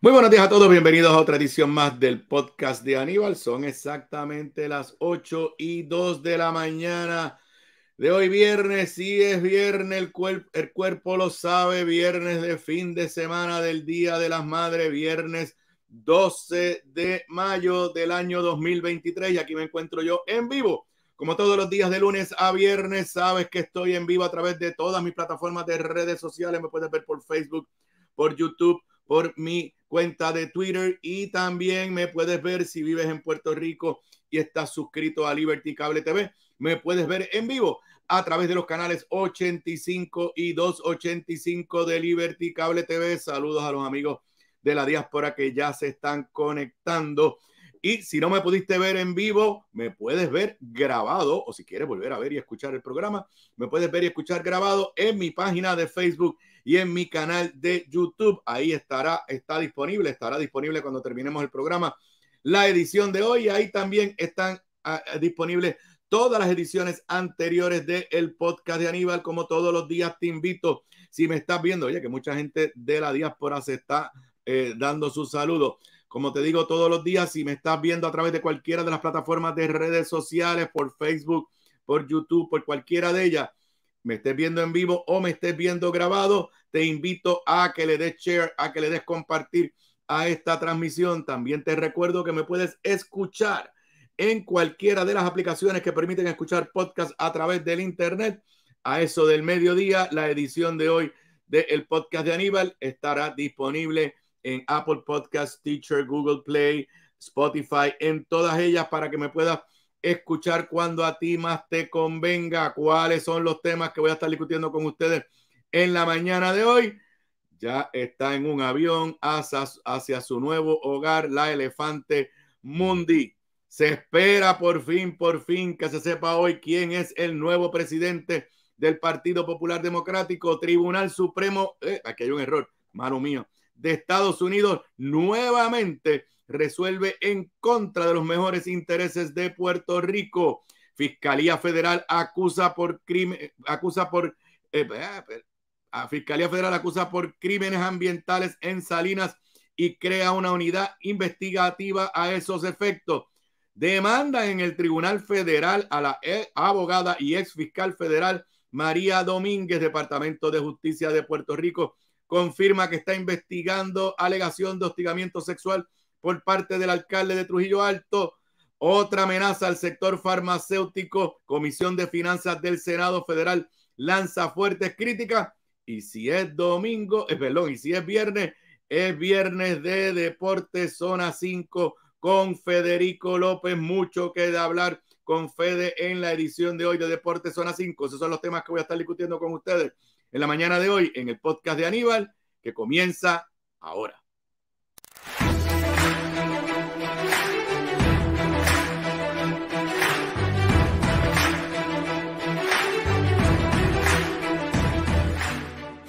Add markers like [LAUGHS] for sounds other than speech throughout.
Muy buenos días a todos, bienvenidos a otra edición más del podcast de Aníbal. Son exactamente las 8 y 2 de la mañana de hoy viernes. si es viernes, el, el cuerpo lo sabe, viernes de fin de semana del Día de las Madres, viernes 12 de mayo del año 2023 y aquí me encuentro yo en vivo. Como todos los días de lunes a viernes, sabes que estoy en vivo a través de todas mis plataformas de redes sociales. Me puedes ver por Facebook, por YouTube, por mi cuenta de Twitter y también me puedes ver si vives en Puerto Rico y estás suscrito a Liberty Cable TV. Me puedes ver en vivo a través de los canales 85 y 285 de Liberty Cable TV. Saludos a los amigos de la diáspora que ya se están conectando. Y si no me pudiste ver en vivo, me puedes ver grabado o si quieres volver a ver y escuchar el programa, me puedes ver y escuchar grabado en mi página de Facebook y en mi canal de YouTube. Ahí estará, está disponible, estará disponible cuando terminemos el programa la edición de hoy. Ahí también están ah, ah, disponibles todas las ediciones anteriores del el podcast de Aníbal. Como todos los días, te invito, si me estás viendo, oye, que mucha gente de la diáspora se está eh, dando su saludo. Como te digo todos los días, si me estás viendo a través de cualquiera de las plataformas de redes sociales, por Facebook, por YouTube, por cualquiera de ellas, me estés viendo en vivo o me estés viendo grabado, te invito a que le des share, a que le des compartir a esta transmisión. También te recuerdo que me puedes escuchar en cualquiera de las aplicaciones que permiten escuchar podcast a través del Internet. A eso del mediodía, la edición de hoy del podcast de Aníbal estará disponible en Apple Podcasts, Teacher, Google Play, Spotify, en todas ellas para que me puedas escuchar cuando a ti más te convenga, cuáles son los temas que voy a estar discutiendo con ustedes en la mañana de hoy. Ya está en un avión hacia, hacia su nuevo hogar, la elefante Mundi. Se espera por fin, por fin que se sepa hoy quién es el nuevo presidente del Partido Popular Democrático, Tribunal Supremo, eh, aquí hay un error, mano mío, de Estados Unidos nuevamente resuelve en contra de los mejores intereses de Puerto Rico. Fiscalía Federal acusa por crimen, acusa por eh, ah, Fiscalía Federal acusa por crímenes ambientales en Salinas y crea una unidad investigativa a esos efectos. Demanda en el Tribunal Federal a la eh, abogada y ex fiscal federal María Domínguez, Departamento de Justicia de Puerto Rico, confirma que está investigando alegación de hostigamiento sexual por parte del alcalde de Trujillo Alto. Otra amenaza al sector farmacéutico. Comisión de Finanzas del Senado Federal lanza fuertes críticas. Y si es domingo, es eh, perdón, y si es viernes, es viernes de Deportes Zona 5 con Federico López. Mucho que de hablar con Fede en la edición de hoy de Deportes Zona 5. Esos son los temas que voy a estar discutiendo con ustedes en la mañana de hoy en el podcast de Aníbal, que comienza ahora.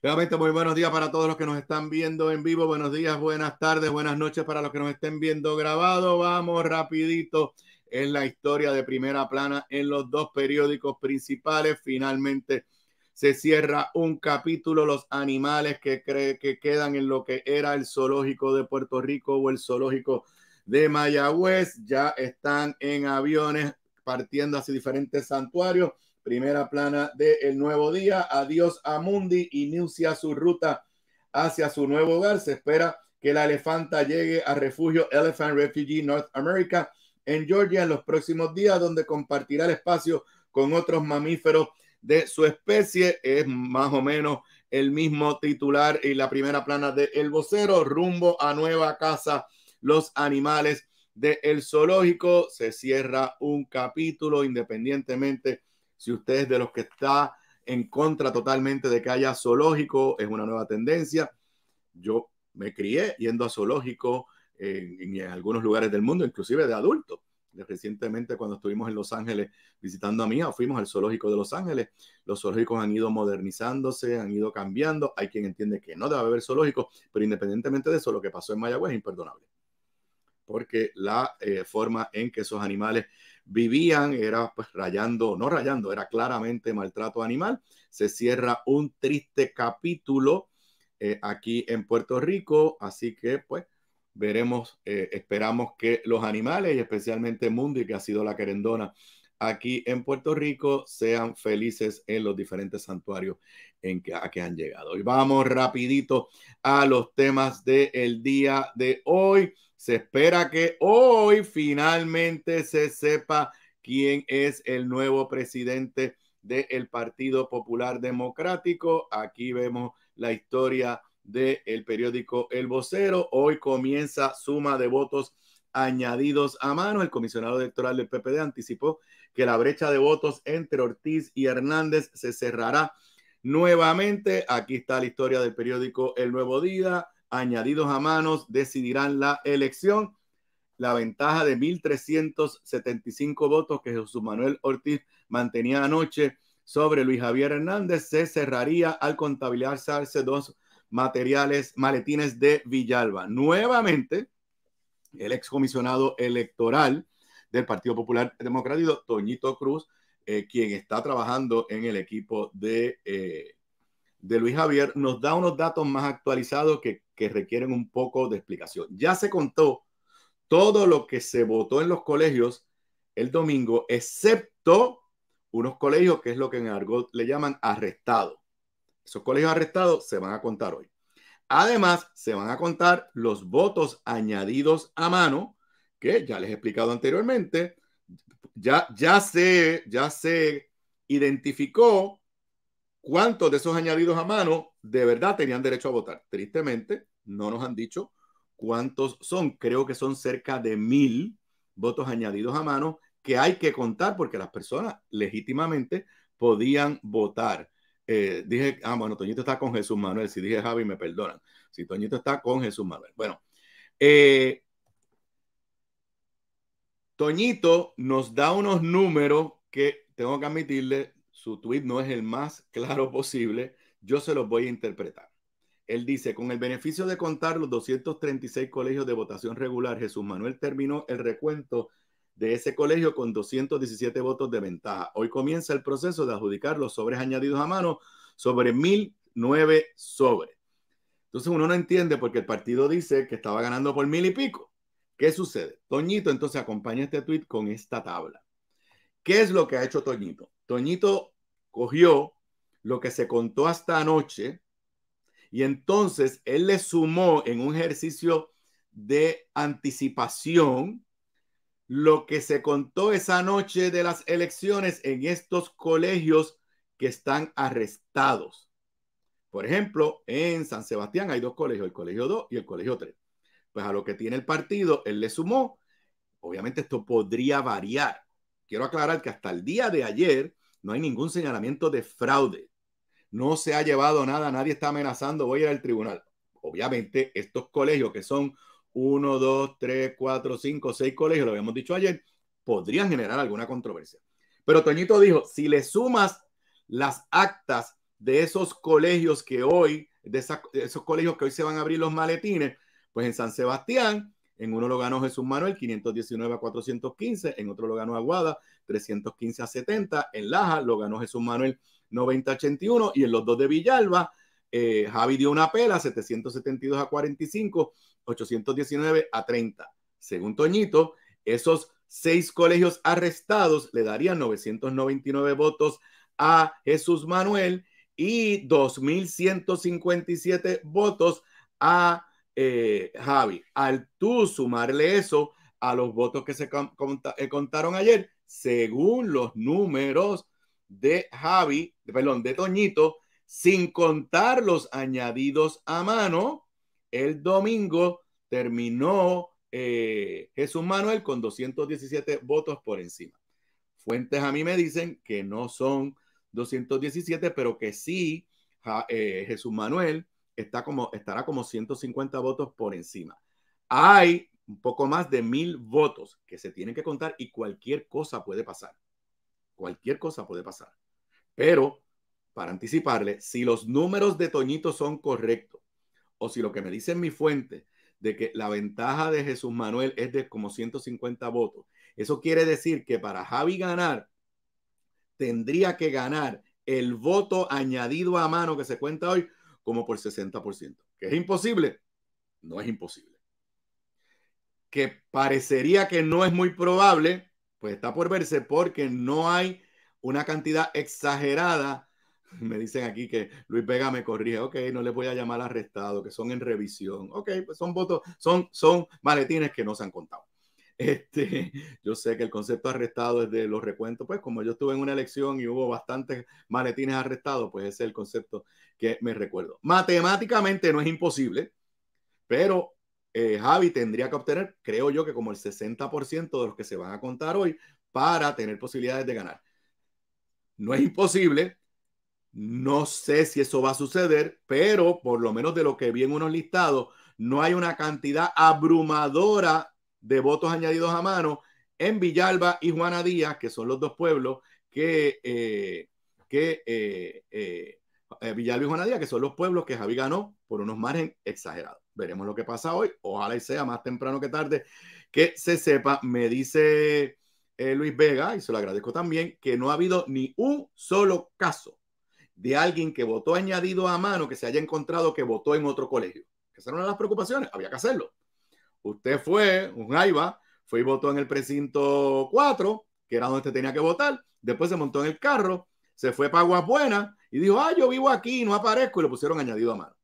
Realmente muy buenos días para todos los que nos están viendo en vivo. Buenos días, buenas tardes, buenas noches para los que nos estén viendo grabado. Vamos rapidito en la historia de primera plana en los dos periódicos principales. Finalmente se cierra un capítulo, los animales que, cree, que quedan en lo que era el zoológico de Puerto Rico o el zoológico de Mayagüez. Ya están en aviones partiendo hacia diferentes santuarios primera plana de El Nuevo Día. Adiós a Mundi, inicia su ruta hacia su nuevo hogar. Se espera que la elefanta llegue a refugio Elephant Refugee North America en Georgia en los próximos días, donde compartirá el espacio con otros mamíferos de su especie. Es más o menos el mismo titular y la primera plana de El Vocero, rumbo a nueva casa, los animales del el zoológico. Se cierra un capítulo independientemente si usted es de los que está en contra totalmente de que haya zoológico, es una nueva tendencia. Yo me crié yendo a zoológico en, algunos lugares del mundo, inclusive de adulto. Recientemente cuando estuvimos en Los Ángeles visitando a Mía, fuimos al zoológico de Los Ángeles. Los zoológicos han ido modernizándose, han ido cambiando. Hay quien entiende que no debe haber zoológico, pero independientemente de eso, lo que pasó en Mayagüez es imperdonable porque la eh, forma en que esos animales vivían, era pues rayando, no rayando, era claramente maltrato animal. Se cierra un triste capítulo eh, aquí en Puerto Rico, así que pues veremos, eh, esperamos que los animales y especialmente Mundi, que ha sido la querendona aquí en Puerto Rico, sean felices en los diferentes santuarios en que, han llegado. Y vamos rapidito a los temas del el día de hoy. Se espera que hoy finalmente se sepa quién es el nuevo presidente del Partido Popular Democrático. Aquí vemos la historia del periódico El Vocero. Hoy comienza suma de votos añadidos a mano. El comisionado electoral del PPD anticipó que la brecha de votos entre Ortiz y Hernández se cerrará nuevamente. Aquí está la historia del periódico El Nuevo Día añadidos a manos decidirán la elección. La ventaja de 1.375 votos que Jesús Manuel Ortiz mantenía anoche sobre Luis Javier Hernández se cerraría al contabilizarse dos materiales, maletines de Villalba. Nuevamente, el excomisionado electoral del Partido Popular Democrático, Toñito Cruz, eh, quien está trabajando en el equipo de eh, de Luis Javier nos da unos datos más actualizados que, requieren un poco de explicación. Ya se contó todo lo que se votó en los colegios el domingo, excepto unos colegios que es lo que en argot le llaman arrestados. Esos colegios arrestados se van a contar hoy. Además, se van a contar los votos añadidos a mano, que ya les he explicado anteriormente. Ya, ya, se, ya se identificó ¿Cuántos de esos añadidos a mano de verdad tenían derecho a votar? Tristemente, no nos han dicho cuántos son. Creo que son cerca de mil votos añadidos a mano que hay que contar porque las personas legítimamente podían votar. Eh, dije, ah, bueno, Toñito está con Jesús Manuel. Si dije Javi, me perdonan. Si Toñito está con Jesús Manuel. Bueno, eh, Toñito nos da unos números que tengo que admitirle, su tweet no es el más claro [LAUGHS] posible, yo se los voy a interpretar. Él dice, con el beneficio de contar los 236 colegios de votación regular, Jesús Manuel terminó el recuento de ese colegio con 217 votos de ventaja. Hoy comienza el proceso de adjudicar los sobres añadidos a mano sobre 1009 sobres. Entonces uno no entiende porque el partido dice que estaba ganando por mil y pico. ¿Qué sucede? Toñito entonces acompaña este tweet con esta tabla. ¿Qué es lo que ha hecho Toñito? Toñito cogió lo que se contó hasta anoche y entonces él le sumó en un ejercicio de anticipación lo que se contó esa noche de las elecciones en estos colegios que están arrestados. Por ejemplo, en San Sebastián hay dos colegios, el colegio 2 y el colegio 3. Pues a lo que tiene el partido, él le sumó. Obviamente esto podría variar. Quiero aclarar que hasta el día de ayer, no hay ningún señalamiento de fraude. No se ha llevado nada, nadie está amenazando, voy a ir al tribunal. Obviamente, estos colegios que son 1, 2, 3, 4, 5, 6 colegios, lo habíamos dicho ayer, podrían generar alguna controversia. Pero Toñito dijo, si le sumas las actas de esos colegios que hoy, de, de esos colegios que hoy se van a abrir los maletines, pues en San Sebastián en uno lo ganó Jesús Manuel, 519 a 415. En otro lo ganó Aguada, 315 a 70. En Laja lo ganó Jesús Manuel 90 a 81. Y en los dos de Villalba, eh, Javi dio una pela 772 a 45, 819 a 30. Según Toñito, esos seis colegios arrestados le darían 999 votos a Jesús Manuel y 2.157 votos a eh, Javi. Al tú sumarle eso a los votos que se eh, contaron ayer, según los números de Javi, perdón, de Toñito, sin contar los añadidos a mano, el domingo terminó eh, Jesús Manuel con 217 votos por encima. Fuentes a mí me dicen que no son 217, pero que sí eh, Jesús Manuel está como, estará como 150 votos por encima. Hay un poco más de mil votos que se tienen que contar y cualquier cosa puede pasar. Cualquier cosa puede pasar. Pero, para anticiparle, si los números de Toñito son correctos, o si lo que me en mi fuente de que la ventaja de Jesús Manuel es de como 150 votos, eso quiere decir que para Javi ganar, tendría que ganar el voto añadido a mano que se cuenta hoy como por 60%. ¿Que es imposible? No es imposible que parecería que no es muy probable, pues está por verse porque no hay una cantidad exagerada. [LAUGHS] Me dicen aquí que Luis Vega me corrige, ok, no les voy a llamar arrestado, que son en revisión, ok, pues son votos, son, son maletines que no se han contado. [LAUGHS] Este, yo sé que el concepto arrestado es de los recuentos, pues como yo estuve en una elección y hubo bastantes maletines arrestados, pues ese es el concepto que me recuerdo. Matemáticamente no es imposible, pero eh, Javi tendría que obtener, creo yo, que como el 60% de los que se van a contar hoy para tener posibilidades de ganar. No es imposible, no sé si eso va a suceder, pero por lo menos de lo que vi en unos listados, no hay una cantidad abrumadora de votos añadidos a mano en Villalba y Juana Díaz, que son los dos pueblos que, eh, que eh, Villalba y Juana que son los pueblos que Javi ganó por unos margen exagerados veremos lo que pasa hoy. Ojalá y sea más temprano que tarde que se sepa. Me dice eh, Luis Vega, y se lo agradezco también, que no ha habido ni un solo caso de alguien que votó añadido a mano que se haya encontrado que votó en otro colegio. Esa era una de las preocupaciones, había que hacerlo. Usted fue, un jaiba, fue y votó en el precinto 4, que era donde usted tenía que votar, después se montó en el carro, se fue para Aguas Buenas y dijo, ah, yo vivo aquí, no aparezco, y lo pusieron añadido a mano.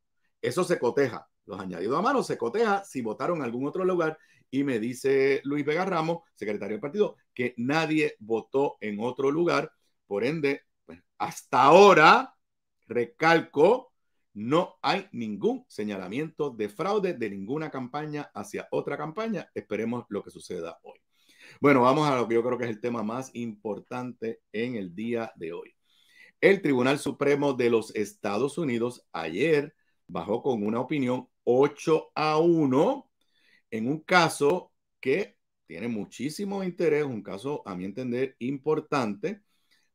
Eso se coteja los añadidos a mano, se coteja si votaron en algún otro lugar y me dice Luis Vega Ramos, secretario del partido, que nadie votó en otro lugar, por ende, pues, hasta ahora, recalco, no hay ningún señalamiento de fraude de ninguna campaña hacia otra campaña. Esperemos lo que suceda hoy. Bueno, vamos a lo que yo creo que es el tema más importante en el día de hoy. El Tribunal Supremo de los Estados Unidos ayer bajó con una opinión 8 a 1 en un caso que tiene muchísimo interés, un caso, a mi entender, importante.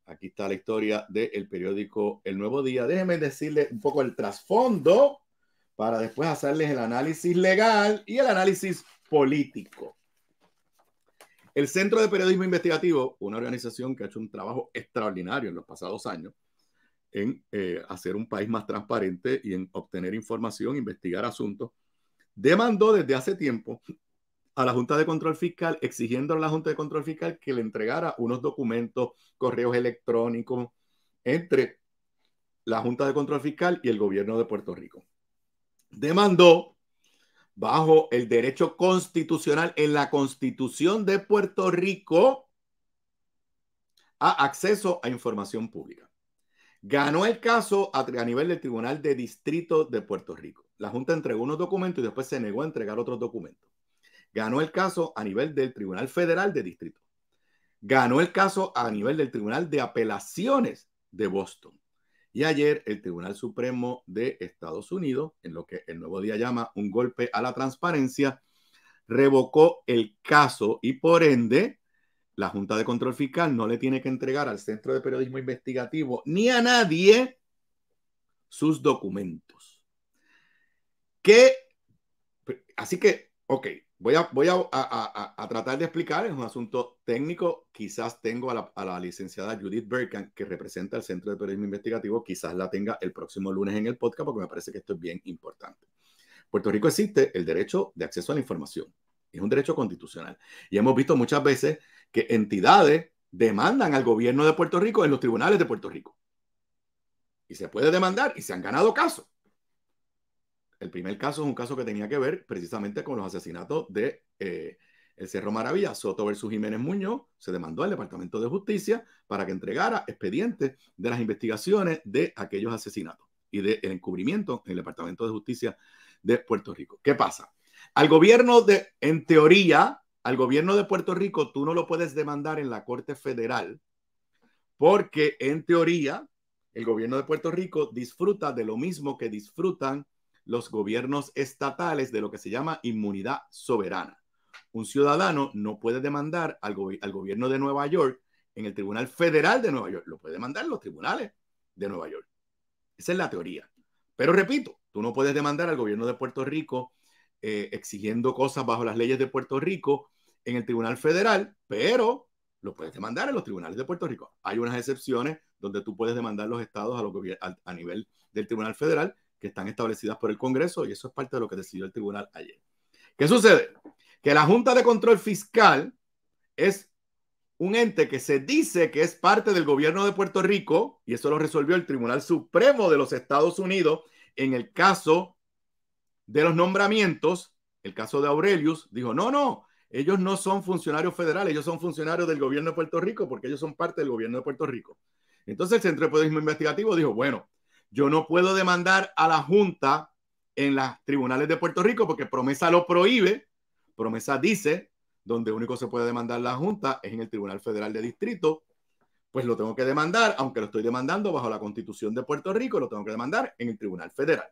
Aquí está la historia del periódico El Nuevo Día. Déjenme decirles un poco el trasfondo para después hacerles el análisis legal y el análisis político. El Centro de Periodismo Investigativo, una organización que ha hecho un trabajo extraordinario en los pasados años, en eh, hacer un país más transparente y en obtener información, investigar asuntos, demandó desde hace tiempo a la Junta de Control Fiscal, exigiendo a la Junta de Control Fiscal que le entregara unos documentos, correos electrónicos entre la Junta de Control Fiscal y el gobierno de Puerto Rico. Demandó bajo el derecho constitucional en la constitución de Puerto Rico a acceso a información pública. Ganó el caso a, nivel del Tribunal de Distrito de Puerto Rico. La Junta entregó unos documentos y después se negó a entregar otros documentos. Ganó el caso a nivel del Tribunal Federal de Distrito. Ganó el caso a nivel del Tribunal de Apelaciones de Boston. Y ayer el Tribunal Supremo de Estados Unidos, en lo que el nuevo día llama un golpe a la transparencia, revocó el caso y por ende la Junta de Control Fiscal no le tiene que entregar al Centro de Periodismo Investigativo ni a nadie sus documentos. Que, así que, ok, voy, a, voy a, tratar de explicar, es un asunto técnico, quizás tengo a la, licenciada Judith Berkan, que representa al Centro de Periodismo Investigativo, quizás la tenga el próximo lunes en el podcast, porque me parece que esto es bien importante. Puerto Rico existe el derecho de acceso a la información, es un derecho constitucional, y hemos visto muchas veces que entidades demandan al gobierno de Puerto Rico en los tribunales de Puerto Rico. Y se puede demandar y se han ganado casos. El primer caso es un caso que tenía que ver precisamente con los asesinatos de eh, el Cerro Maravilla, Soto versus Jiménez Muñoz, se demandó al Departamento de Justicia para que entregara expedientes de las investigaciones de aquellos asesinatos y del encubrimiento en el Departamento de Justicia de Puerto Rico. ¿Qué pasa? Al gobierno de, en teoría, al gobierno de Puerto Rico tú no lo puedes demandar en la Corte Federal porque en teoría el gobierno de Puerto Rico disfruta de lo mismo que disfrutan los gobiernos estatales de lo que se llama inmunidad soberana. Un ciudadano no puede demandar al, gobierno de Nueva York en el Tribunal Federal de Nueva York, lo puede demandar los tribunales de Nueva York. Esa es la teoría. Pero repito, tú no puedes demandar al gobierno de Puerto Rico eh, exigiendo cosas bajo las leyes de Puerto Rico en el Tribunal Federal, pero lo puedes demandar en los tribunales de Puerto Rico. Hay unas excepciones donde tú puedes demandar los estados a, lo a, nivel del Tribunal Federal que están establecidas por el Congreso y eso es parte de lo que decidió el tribunal ayer. ¿Qué sucede? Que la Junta de Control Fiscal es un ente que se dice que es parte del gobierno de Puerto Rico y eso lo resolvió el Tribunal Supremo de los Estados Unidos en el caso de los nombramientos, el caso de Aurelius, dijo, no, no, ellos no son funcionarios federales, ellos son funcionarios del gobierno de Puerto Rico porque ellos son parte del gobierno de Puerto Rico. Entonces el Centro de Poderismo Investigativo dijo, bueno, yo no puedo demandar a la Junta en las tribunales de Puerto Rico porque promesa lo prohíbe, promesa dice, donde único se puede demandar la Junta es en el Tribunal Federal de Distrito, pues lo tengo que demandar, aunque lo estoy demandando bajo la constitución de Puerto Rico, lo tengo que demandar en el Tribunal Federal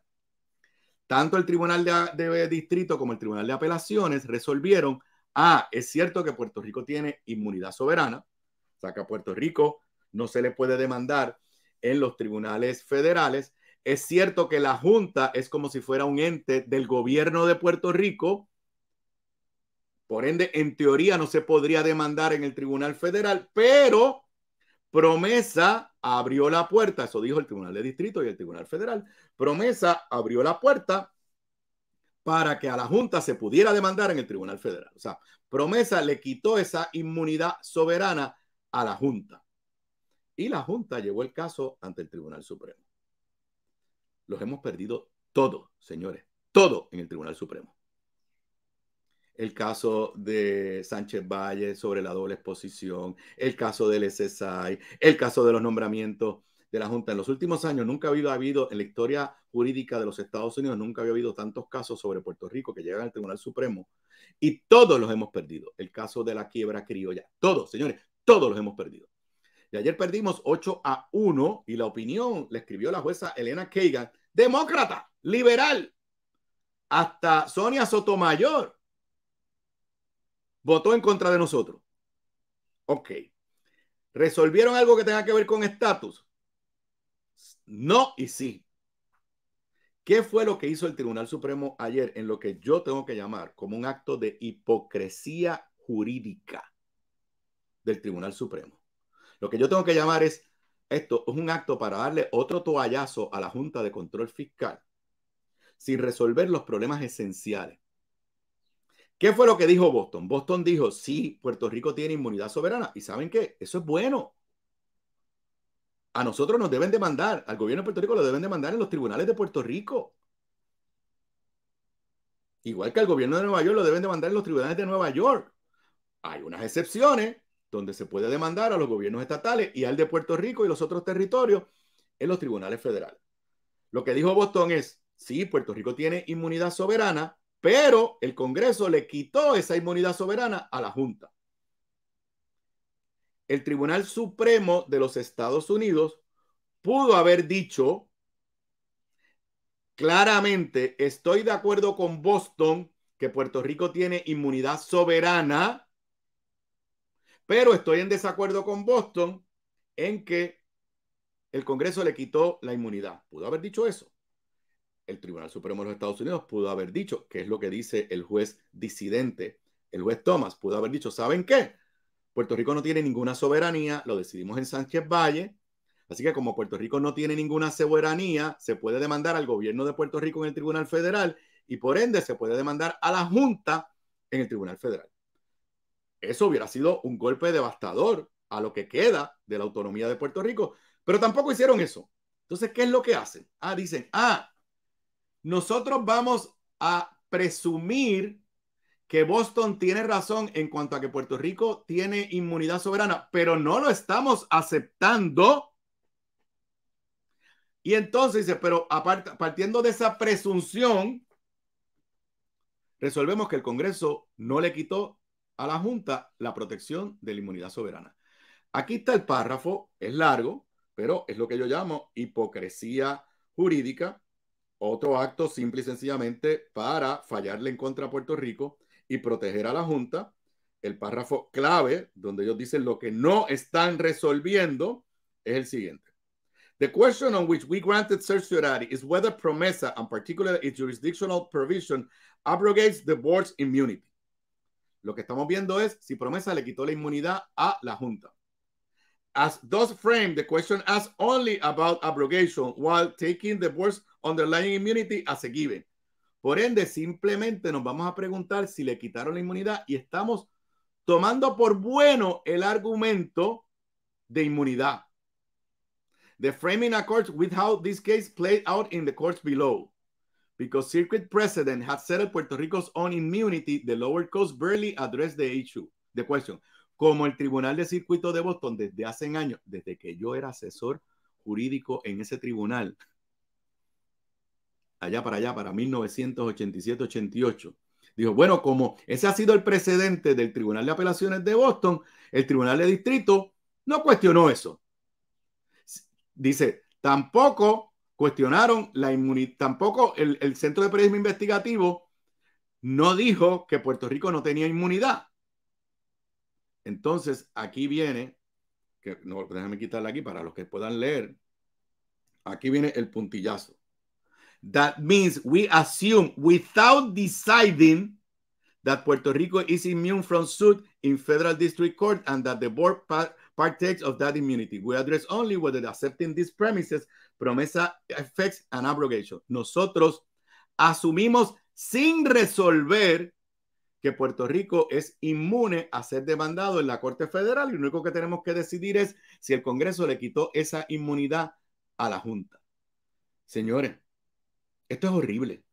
tanto el Tribunal de, Distrito como el Tribunal de Apelaciones resolvieron, ah, es cierto que Puerto Rico tiene inmunidad soberana, o sea que a Puerto Rico no se le puede demandar en los tribunales federales. Es cierto que la Junta es como si fuera un ente del gobierno de Puerto Rico, por ende, en teoría no se podría demandar en el Tribunal Federal, pero Promesa abrió la puerta, eso dijo el Tribunal de Distrito y el Tribunal Federal. Promesa abrió la puerta para que a la Junta se pudiera demandar en el Tribunal Federal. O sea, Promesa le quitó esa inmunidad soberana a la Junta. Y la Junta llevó el caso ante el Tribunal Supremo. Los hemos perdido todos, señores, todo en el Tribunal Supremo el caso de Sánchez Valle sobre la doble exposición, el caso del SSI, el caso de los nombramientos de la Junta. En los últimos años nunca ha habido, en la historia jurídica de los Estados Unidos, nunca había habido tantos casos sobre Puerto Rico que llegan al Tribunal Supremo y todos los hemos perdido. El caso de la quiebra criolla, todos, señores, todos los hemos perdido. Y ayer perdimos 8 a 1 y la opinión le escribió la jueza Elena Kagan, demócrata, liberal, hasta Sonia Sotomayor Votó en contra de nosotros. Ok. ¿Resolvieron algo que tenga que ver con estatus? No y sí. ¿Qué fue lo que hizo el Tribunal Supremo ayer en lo que yo tengo que llamar como un acto de hipocresía jurídica del Tribunal Supremo? Lo que yo tengo que llamar es, esto es un acto para darle otro toallazo a la Junta de Control Fiscal sin resolver los problemas esenciales. ¿Qué fue lo que dijo Boston? Boston dijo, sí, Puerto Rico tiene inmunidad soberana. ¿Y saben qué? Eso es bueno. A nosotros nos deben demandar, al gobierno de Puerto Rico lo deben demandar en los tribunales de Puerto Rico. Igual que al gobierno de Nueva York lo deben demandar en los tribunales de Nueva York. Hay unas excepciones donde se puede demandar a los gobiernos estatales y al de Puerto Rico y los otros territorios en los tribunales federales. Lo que dijo Boston es, sí, Puerto Rico tiene inmunidad soberana, pero el Congreso le quitó esa inmunidad soberana a la Junta. El Tribunal Supremo de los Estados Unidos pudo haber dicho claramente, estoy de acuerdo con Boston que Puerto Rico tiene inmunidad soberana, pero estoy en desacuerdo con Boston en que el Congreso le quitó la inmunidad. Pudo haber dicho eso el Tribunal Supremo de los Estados Unidos pudo haber dicho, que es lo que dice el juez disidente, el juez Thomas, pudo haber dicho, ¿saben qué? Puerto Rico no tiene ninguna soberanía, lo decidimos en Sánchez Valle, así que como Puerto Rico no tiene ninguna soberanía, se puede demandar al gobierno de Puerto Rico en el Tribunal Federal y por ende se puede demandar a la Junta en el Tribunal Federal. Eso hubiera sido un golpe devastador a lo que queda de la autonomía de Puerto Rico, pero tampoco hicieron eso. Entonces, ¿qué es lo que hacen? Ah, dicen, ah, nosotros vamos a presumir que Boston tiene razón en cuanto a que Puerto Rico tiene inmunidad soberana, pero no lo estamos aceptando. Y entonces dice, pero aparte, partiendo de esa presunción, resolvemos que el Congreso no le quitó a la Junta la protección de la inmunidad soberana. Aquí está el párrafo, es largo, pero es lo que yo llamo hipocresía jurídica otro acto simple y sencillamente para fallarle en contra a Puerto Rico y proteger a la Junta. El párrafo clave donde ellos dicen lo que no están resolviendo es el siguiente. The question on which we granted certiorari is whether PROMESA and particular its jurisdictional provision abrogates the board's immunity. Lo que estamos viendo es si PROMESA le quitó la inmunidad a la Junta. As thus framed, the question asks only about abrogation while taking the board's underlying immunity asequible. Por ende, simplemente nos vamos a preguntar si le quitaron la inmunidad y estamos tomando por bueno el argumento de inmunidad. The framing accords with how this case played out in the courts below. Because circuit precedent has settled Puerto Rico's own immunity, the lower courts barely addressed the issue, the question. Como el Tribunal de Circuito de Boston desde hace años, desde que yo era asesor jurídico en ese tribunal, allá para allá, para 1987-88. Dijo, bueno, como ese ha sido el precedente del Tribunal de Apelaciones de Boston, el Tribunal de Distrito no cuestionó eso. Dice, tampoco cuestionaron la inmunidad, tampoco el, el Centro de Periodismo Investigativo no dijo que Puerto Rico no tenía inmunidad. Entonces, aquí viene, que no, déjame quitarla aquí para los que puedan leer, aquí viene el puntillazo. That means we assume without deciding that Puerto Rico is immune from suit in federal district court and that the board partakes of that immunity. We address only whether accepting these premises, promesa affects and abrogation. Nosotros asumimos sin resolver que Puerto Rico es inmune a ser demandado en la Corte Federal y lo único que tenemos que decidir es si el Congreso le quitó esa inmunidad a la Junta. Señores, esto es horrible,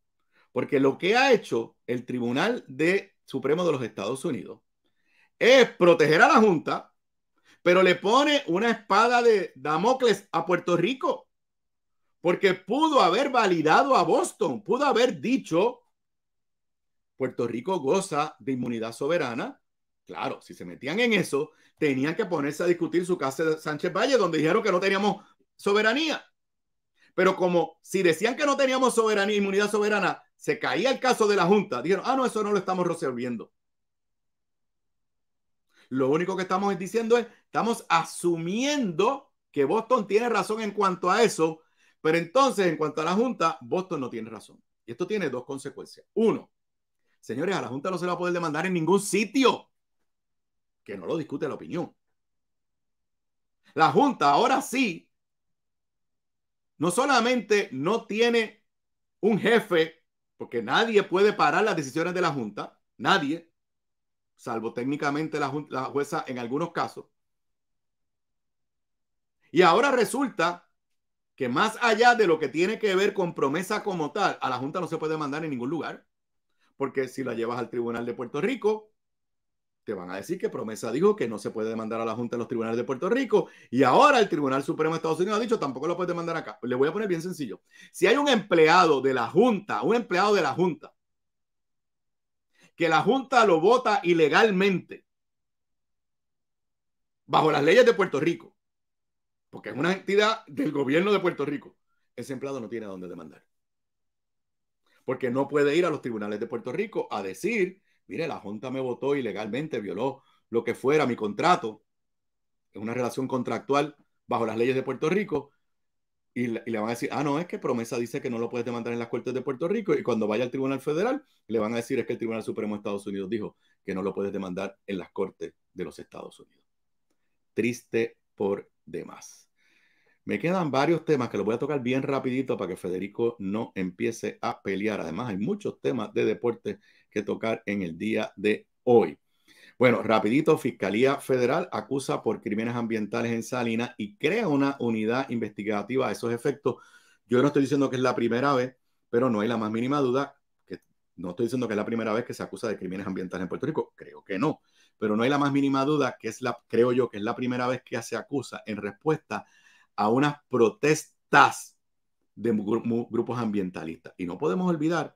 porque lo que ha hecho el Tribunal de Supremo de los Estados Unidos es proteger a la Junta, pero le pone una espada de Damocles a Puerto Rico, porque pudo haber validado a Boston, pudo haber dicho, Puerto Rico goza de inmunidad soberana. Claro, si se metían en eso, tenían que ponerse a discutir su casa de Sánchez Valle, donde dijeron que no teníamos soberanía. Pero como si decían que no teníamos soberanía, inmunidad soberana, se caía el caso de la Junta. Dijeron, ah, no, eso no lo estamos resolviendo. Lo único que estamos diciendo es, estamos asumiendo que Boston tiene razón en cuanto a eso, pero entonces en cuanto a la Junta, Boston no tiene razón. Y esto tiene dos consecuencias. Uno, señores, a la Junta no se va a poder demandar en ningún sitio que no lo discute la opinión. La Junta ahora sí no solamente no tiene un jefe, porque nadie puede parar las decisiones de la Junta, nadie, salvo técnicamente la, jueza en algunos casos. Y ahora resulta que más allá de lo que tiene que ver con promesa como tal, a la Junta no se puede mandar en ningún lugar, porque si la llevas al Tribunal de Puerto Rico, te van a decir que Promesa dijo que no se puede demandar a la Junta de los Tribunales de Puerto Rico y ahora el Tribunal Supremo de Estados Unidos ha dicho tampoco lo puede demandar acá. Le voy a poner bien sencillo. Si hay un empleado de la Junta, un empleado de la Junta, que la Junta lo vota ilegalmente, bajo las leyes de Puerto Rico, porque es una entidad del gobierno de Puerto Rico, ese empleado no tiene a dónde demandar. Porque no puede ir a los tribunales de Puerto Rico a decir mire, la Junta me votó ilegalmente, violó lo que fuera mi contrato, es una relación contractual bajo las leyes de Puerto Rico, y le, van a decir, ah, no, es que promesa dice que no lo puedes demandar en las cortes de Puerto Rico, y cuando vaya al Tribunal Federal, le van a decir, es que el Tribunal Supremo de Estados Unidos dijo que no lo puedes demandar en las cortes de los Estados Unidos. Triste por demás. Me quedan varios temas que los voy a tocar bien rapidito para que Federico no empiece a pelear. Además, hay muchos temas de deporte que tocar en el día de hoy. Bueno, rapidito, Fiscalía Federal acusa por crímenes ambientales en Salina y crea una unidad investigativa a esos efectos. Yo no estoy diciendo que es la primera vez, pero no hay la más mínima duda que no estoy diciendo que es la primera vez que se acusa de crímenes ambientales en Puerto Rico, creo que no, pero no hay la más mínima duda que es la creo yo que es la primera vez que se acusa en respuesta a unas protestas de grupos ambientalistas. Y no podemos olvidar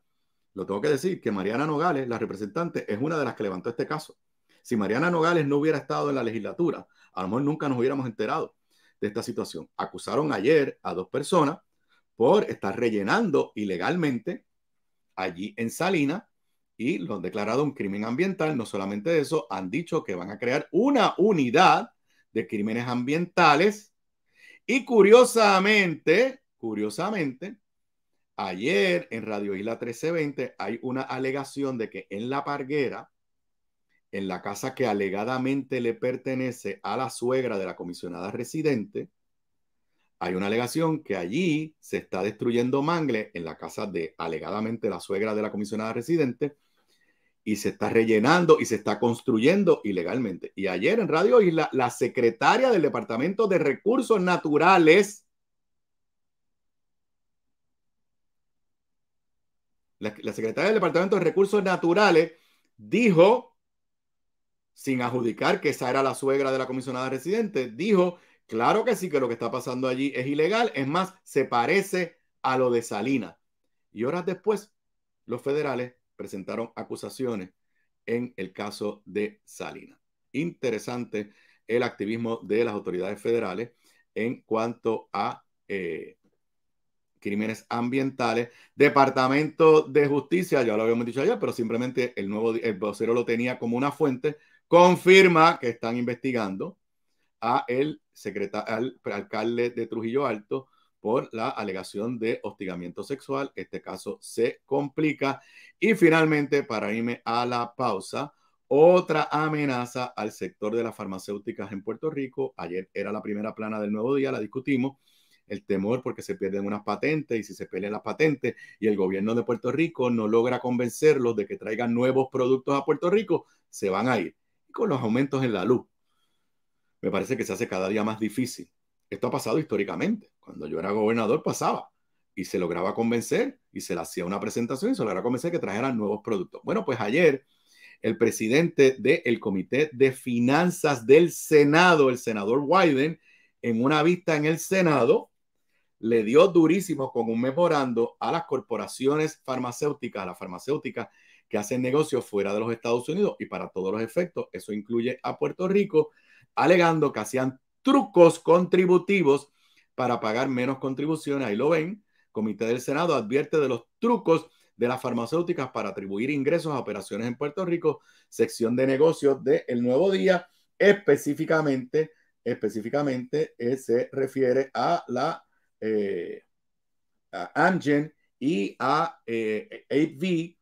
lo tengo que decir que Mariana Nogales, la representante, es una de las que levantó este caso. Si Mariana Nogales no hubiera estado en la legislatura, a lo mejor nunca nos hubiéramos enterado de esta situación. Acusaron ayer a dos personas por estar rellenando ilegalmente allí en Salina y lo han declarado un crimen ambiental. No solamente eso, han dicho que van a crear una unidad de crímenes ambientales y curiosamente, curiosamente, Ayer en Radio Isla 1320 hay una alegación de que en la parguera, en la casa que alegadamente le pertenece a la suegra de la comisionada residente, hay una alegación que allí se está destruyendo mangle en la casa de alegadamente la suegra de la comisionada residente y se está rellenando y se está construyendo ilegalmente. Y ayer en Radio Isla, la secretaria del Departamento de Recursos Naturales la, secretaria del Departamento de Recursos Naturales dijo, sin adjudicar que esa era la suegra de la comisionada residente, dijo, claro que sí, que lo que está pasando allí es ilegal, es más, se parece a lo de Salinas. Y horas después, los federales presentaron acusaciones en el caso de Salinas. Interesante el activismo de las autoridades federales en cuanto a eh, crímenes ambientales. Departamento de Justicia, ya lo habíamos dicho ayer, pero simplemente el nuevo el vocero lo tenía como una fuente, confirma que están investigando a el al alcalde de Trujillo Alto por la alegación de hostigamiento sexual. Este caso se complica. Y finalmente, para irme a la pausa, otra amenaza al sector de las farmacéuticas en Puerto Rico. Ayer era la primera plana del nuevo día, la discutimos el temor porque se pierden unas patentes y si se pierden las patentes y el gobierno de Puerto Rico no logra convencerlos de que traigan nuevos productos a Puerto Rico, se van a ir. Y con los aumentos en la luz, me parece que se hace cada día más difícil. Esto ha pasado históricamente. Cuando yo era gobernador pasaba y se lograba convencer y se le hacía una presentación y se lograba convencer que trajeran nuevos productos. Bueno, pues ayer el presidente del Comité de Finanzas del Senado, el senador Wyden, en una vista en el Senado, le dio durísimo con un memorando a las corporaciones farmacéuticas, a las farmacéuticas que hacen negocios fuera de los Estados Unidos y para todos los efectos, eso incluye a Puerto Rico, alegando que hacían trucos contributivos para pagar menos contribuciones. Ahí lo ven, Comité del Senado advierte de los trucos de las farmacéuticas para atribuir ingresos a operaciones en Puerto Rico, sección de negocios de El Nuevo Día, específicamente, específicamente eh, se refiere a la eh, a Amgen y a eh,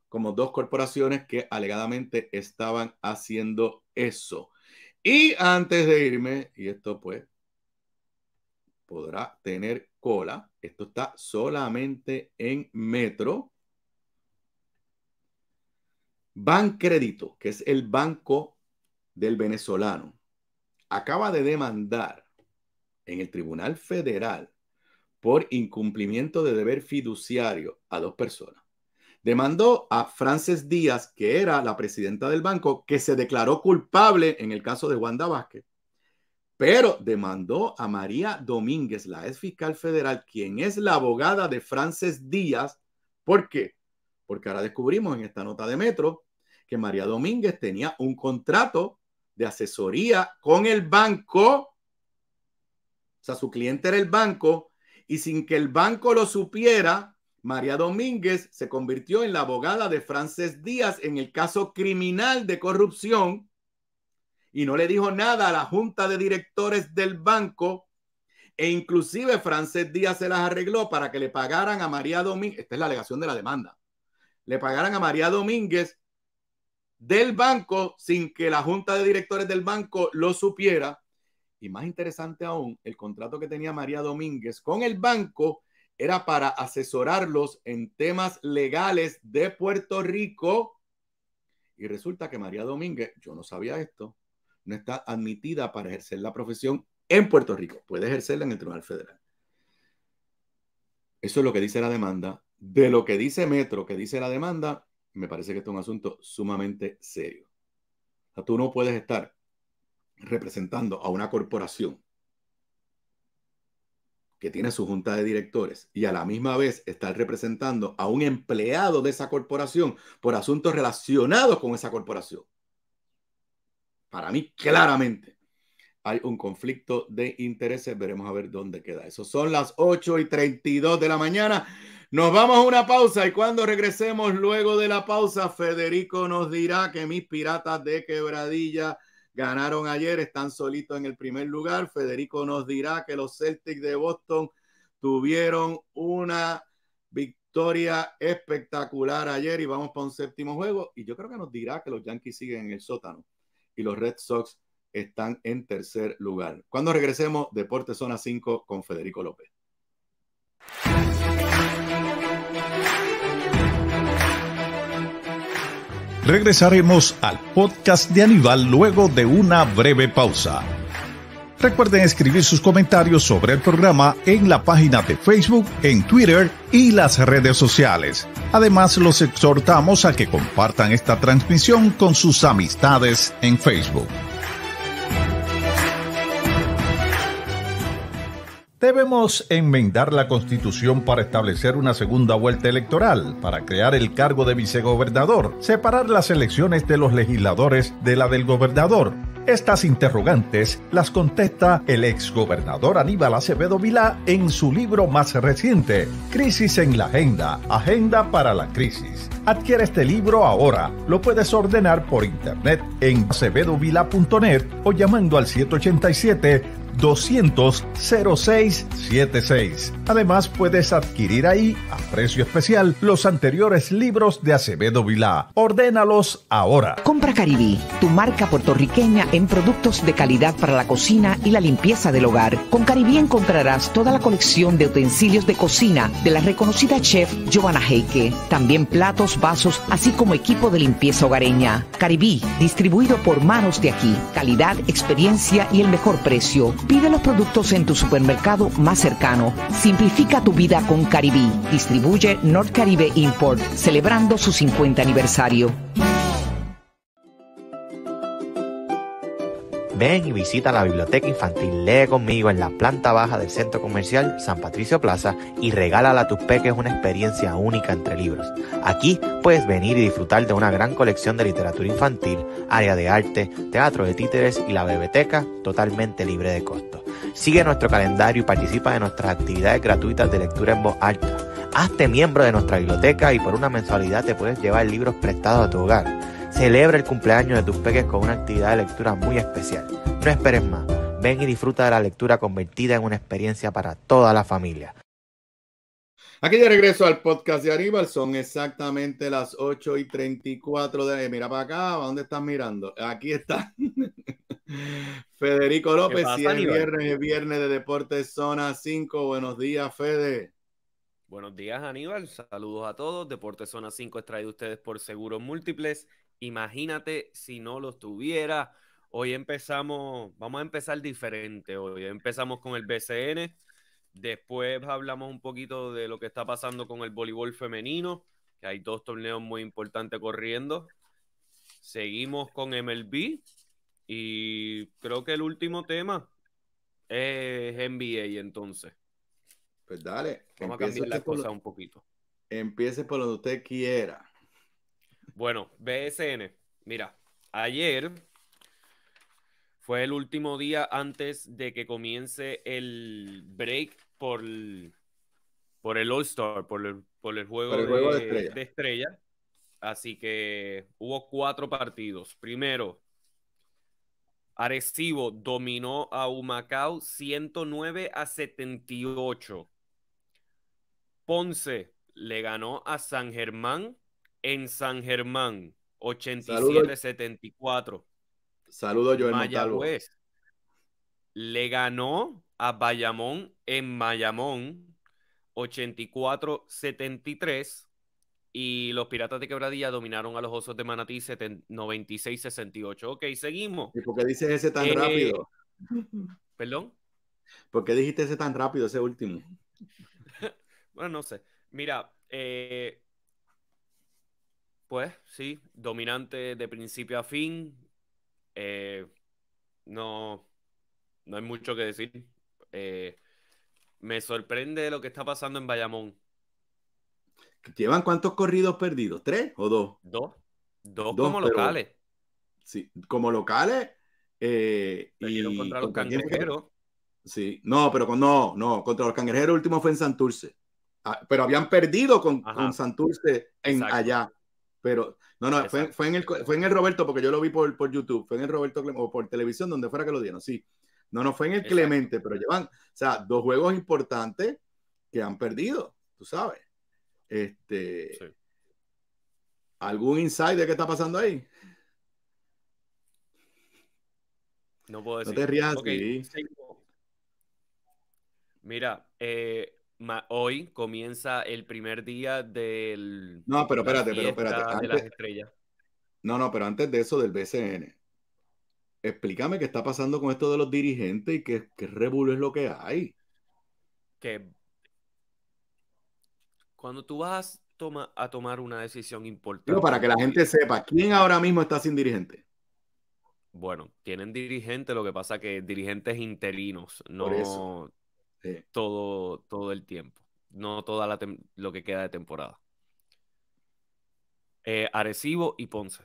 como dos corporaciones que alegadamente estaban haciendo eso. Y antes de irme, y esto pues podrá tener cola, esto está solamente en Metro. Bancredito que es el banco del venezolano, acaba de demandar en el Tribunal Federal por incumplimiento de deber fiduciario a dos personas. Demandó a Frances Díaz, que era la presidenta del banco, que se declaró culpable en el caso de Wanda Vázquez. Pero demandó a María Domínguez, la ex fiscal federal, quien es la abogada de Frances Díaz. ¿Por qué? Porque ahora descubrimos en esta nota de Metro que María Domínguez tenía un contrato de asesoría con el banco. O sea, su cliente era el banco y sin que el banco lo supiera, María Domínguez se convirtió en la abogada de Frances Díaz en el caso criminal de corrupción y no le dijo nada a la junta de directores del banco e inclusive Frances Díaz se las arregló para que le pagaran a María Domínguez, esta es la alegación de la demanda, le pagaran a María Domínguez del banco sin que la junta de directores del banco lo supiera y más interesante aún, el contrato que tenía María Domínguez con el banco era para asesorarlos en temas legales de Puerto Rico. Y resulta que María Domínguez, yo no sabía esto, no está admitida para ejercer la profesión en Puerto Rico. Puede ejercerla en el Tribunal Federal. Eso es lo que dice la demanda. De lo que dice Metro, que dice la demanda, me parece que es un asunto sumamente serio. O tú no puedes estar representando a una corporación que tiene su junta de directores y a la misma vez estar representando a un empleado de esa corporación por asuntos relacionados con esa corporación. Para mí, claramente, hay un conflicto de intereses. Veremos a ver dónde queda eso. Son las 8 y 32 de la mañana. Nos vamos a una pausa y cuando regresemos luego de la pausa, Federico nos dirá que mis piratas de quebradilla Ganaron ayer, están solitos en el primer lugar. Federico nos dirá que los Celtics de Boston tuvieron una victoria espectacular ayer y vamos para un séptimo juego. Y yo creo que nos dirá que los Yankees siguen en el sótano y los Red Sox están en tercer lugar. Cuando regresemos, Deporte Zona 5 con Federico López. Regresaremos al podcast de Aníbal luego de una breve pausa. Recuerden escribir sus comentarios sobre el programa en la página de Facebook, en Twitter y las redes sociales. Además, los exhortamos a que compartan esta transmisión con sus amistades en Facebook. Debemos enmendar la constitución para establecer una segunda vuelta electoral, para crear el cargo de vicegobernador, separar las elecciones de los legisladores de la del gobernador. Estas interrogantes las contesta el exgobernador Aníbal Acevedo Vilá en su libro más reciente, Crisis en la Agenda, Agenda para la Crisis. Adquiere este libro ahora. Lo puedes ordenar por internet en acevedovila.net o llamando al 787 200 0676. Además, puedes adquirir ahí, a precio especial, los anteriores libros de Acevedo Vilá. Ordénalos ahora. Compra Caribí, tu marca puertorriqueña en productos de calidad para la cocina y la limpieza del hogar. Con Caribí encontrarás toda la colección de utensilios de cocina de la reconocida chef Giovanna Heike. También platos, vasos, así como equipo de limpieza hogareña. Caribí, distribuido por manos de aquí. Calidad, experiencia y el mejor precio. Pide los productos en tu supermercado más cercano. Simplifica tu vida con Caribí. Distribuye North Caribe Import, celebrando su 50 aniversario. Ven y visita la biblioteca infantil, lee conmigo en la planta baja del centro comercial San Patricio Plaza y regálala a tus peques una experiencia única entre libros. Aquí puedes venir y disfrutar de una gran colección de literatura infantil, área de arte, teatro de títeres y la biblioteca totalmente libre de costo. Sigue nuestro calendario y participa de nuestras actividades gratuitas de lectura en voz alta. Hazte miembro de nuestra biblioteca y por una mensualidad te puedes llevar libros prestados a tu hogar. Celebra el cumpleaños de tus peques con una actividad de lectura muy especial. No esperes más. Ven y disfruta de la lectura convertida en una experiencia para toda la familia. Aquí ya regreso al podcast de Aníbal, son exactamente las 8 y 34 de... Mira para acá, ¿a dónde estás mirando? Aquí está [LAUGHS] Federico López, el viernes, viernes de Deportes Zona 5. Buenos días, Fede. Buenos días, Aníbal. Saludos a todos. Deportes Zona 5 es traído ustedes por Seguros Múltiples. Imagínate si no lo tuviera. Hoy empezamos, vamos a empezar diferente. Hoy empezamos con el BCN. Después hablamos un poquito de lo que está pasando con el voleibol femenino, que hay dos torneos muy importantes corriendo. Seguimos con MLB y creo que el último tema es NBA entonces. Pues dale. Vamos a cambiar las cosas un poquito. Empiece por donde usted quiera. Bueno, BSN, mira, ayer fue el último día antes de que comience el break por, por el All-Star, por el, juego, de, estrella. Así que hubo cuatro partidos. Primero, Arecibo dominó a Humacao 109 a 78. Ponce le ganó a San Germán en San Germán, 87-74. yo Joel Mayagüez le ganó a Bayamón en Mayamón, 84-73. Y los Piratas de Quebradilla dominaron a los Osos de Manatí 96-68. Ok, seguimos. ¿Y por qué dices ese tan eh, rápido? ¿Perdón? ¿Por qué dijiste ese tan rápido, ese último? [LAUGHS] bueno, no sé. Mira, eh, pues sí, dominante de principio a fin. Eh, no, no hay mucho que decir. Eh, me sorprende lo que está pasando en Bayamón. ¿Llevan cuántos corridos perdidos? ¿Tres o dos? Dos. Dos, como locales. Sí, como locales. Eh, y contra los Sí, no, pero con, no, no, contra los cangrejeros último fue en Santurce. Ah, pero habían perdido con, con Santurce en allá. Pero, no, no, fue, en el, Roberto, porque yo lo vi por, por YouTube, fue en el Roberto o por televisión, donde fuera que lo dieron, sí. No, no fue en el Clemente, pero llevan, o sea, dos juegos importantes que han perdido, tú sabes. Este, ¿Algún insight de qué está pasando ahí? No puedo decir. No te rías. Mira, eh, hoy comienza el primer día del. No, pero espérate, pero espérate. Antes, de No, no, pero antes de eso del BCN. Explícame qué está pasando con esto de los dirigentes y qué, qué revuelo es lo que hay. Que cuando tú vas a, toma, a tomar una decisión importante. Pero para que la gente sepa, ¿quién ahora mismo está sin dirigente? Bueno, tienen dirigente, lo que pasa que dirigentes interinos, no todo, todo el tiempo, no toda lo que queda de temporada. Eh, Arecibo y Ponce.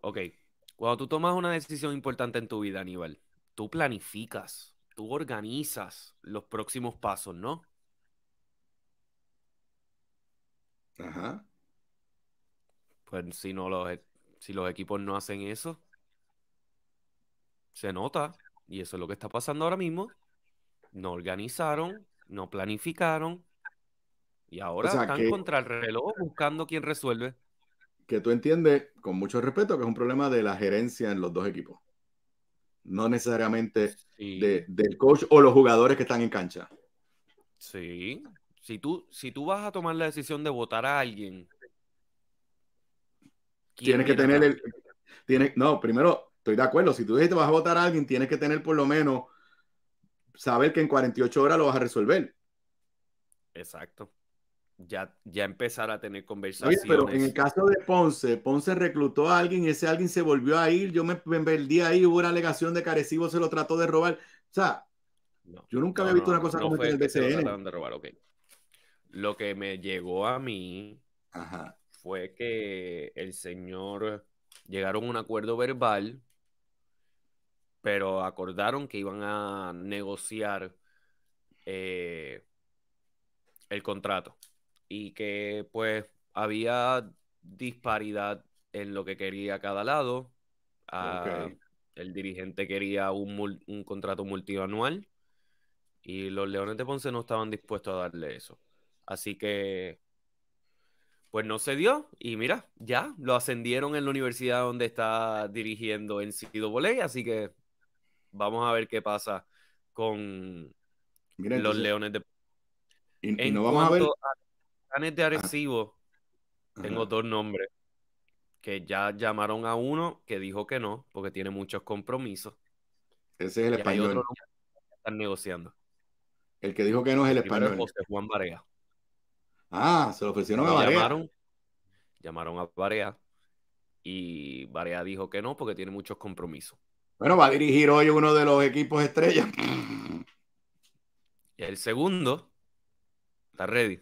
Ok, cuando tú tomas una decisión importante en tu vida, Aníbal, tú planificas, tú organizas los próximos pasos, ¿no? Ajá. Pues si no los, e, si los equipos no hacen eso, se nota. Y eso es lo que está pasando ahora mismo. No organizaron, no planificaron. Y ahora están contra el reloj buscando quién resuelve. Que tú entiendes, con mucho respeto, que es un problema de la gerencia en los dos equipos. No necesariamente de, del coach o los jugadores que están en cancha. Sí. Si tú, si tú vas a tomar la decisión de votar a alguien. Tienes que tener el. Tiene, no, primero, Estoy de acuerdo, si tú dijiste vas a votar a alguien, tienes que tener por lo menos saber que en 48 horas lo vas a resolver. Exacto. Ya, ya empezar a tener conversaciones. Oye, pero en el caso de Ponce, Ponce reclutó a alguien, y ese alguien se volvió a ir, yo me, vendí perdí ahí, hubo una alegación de carecivo se lo trató de robar. O sea, yo nunca me había visto una cosa como esta en el BCN. Lo que me llegó a mí fue que el señor llegaron a un acuerdo verbal pero acordaron que iban a negociar eh, el contrato y que pues había disparidad en lo que quería cada lado. Ah, el dirigente quería un, contrato multianual y los Leones de Ponce no estaban dispuestos a darle eso. Así que, pues no se dio. Y mira, ya lo ascendieron en la universidad donde está dirigiendo en Sido así que Vamos a ver qué pasa con los Leones de y, no vamos a ver. Planes de agresivo, ah, tengo dos nombres que ya llamaron a uno que dijo que no, porque tiene muchos compromisos. Ese es el español. están negociando. El que dijo que no es el, español. José Juan Varea. Ah, se lo ofrecieron a Llamaron, llamaron a Barea y Barea dijo que no porque tiene muchos compromisos. Bueno, va a dirigir hoy uno de los equipos estrellas. Y el segundo, la ready.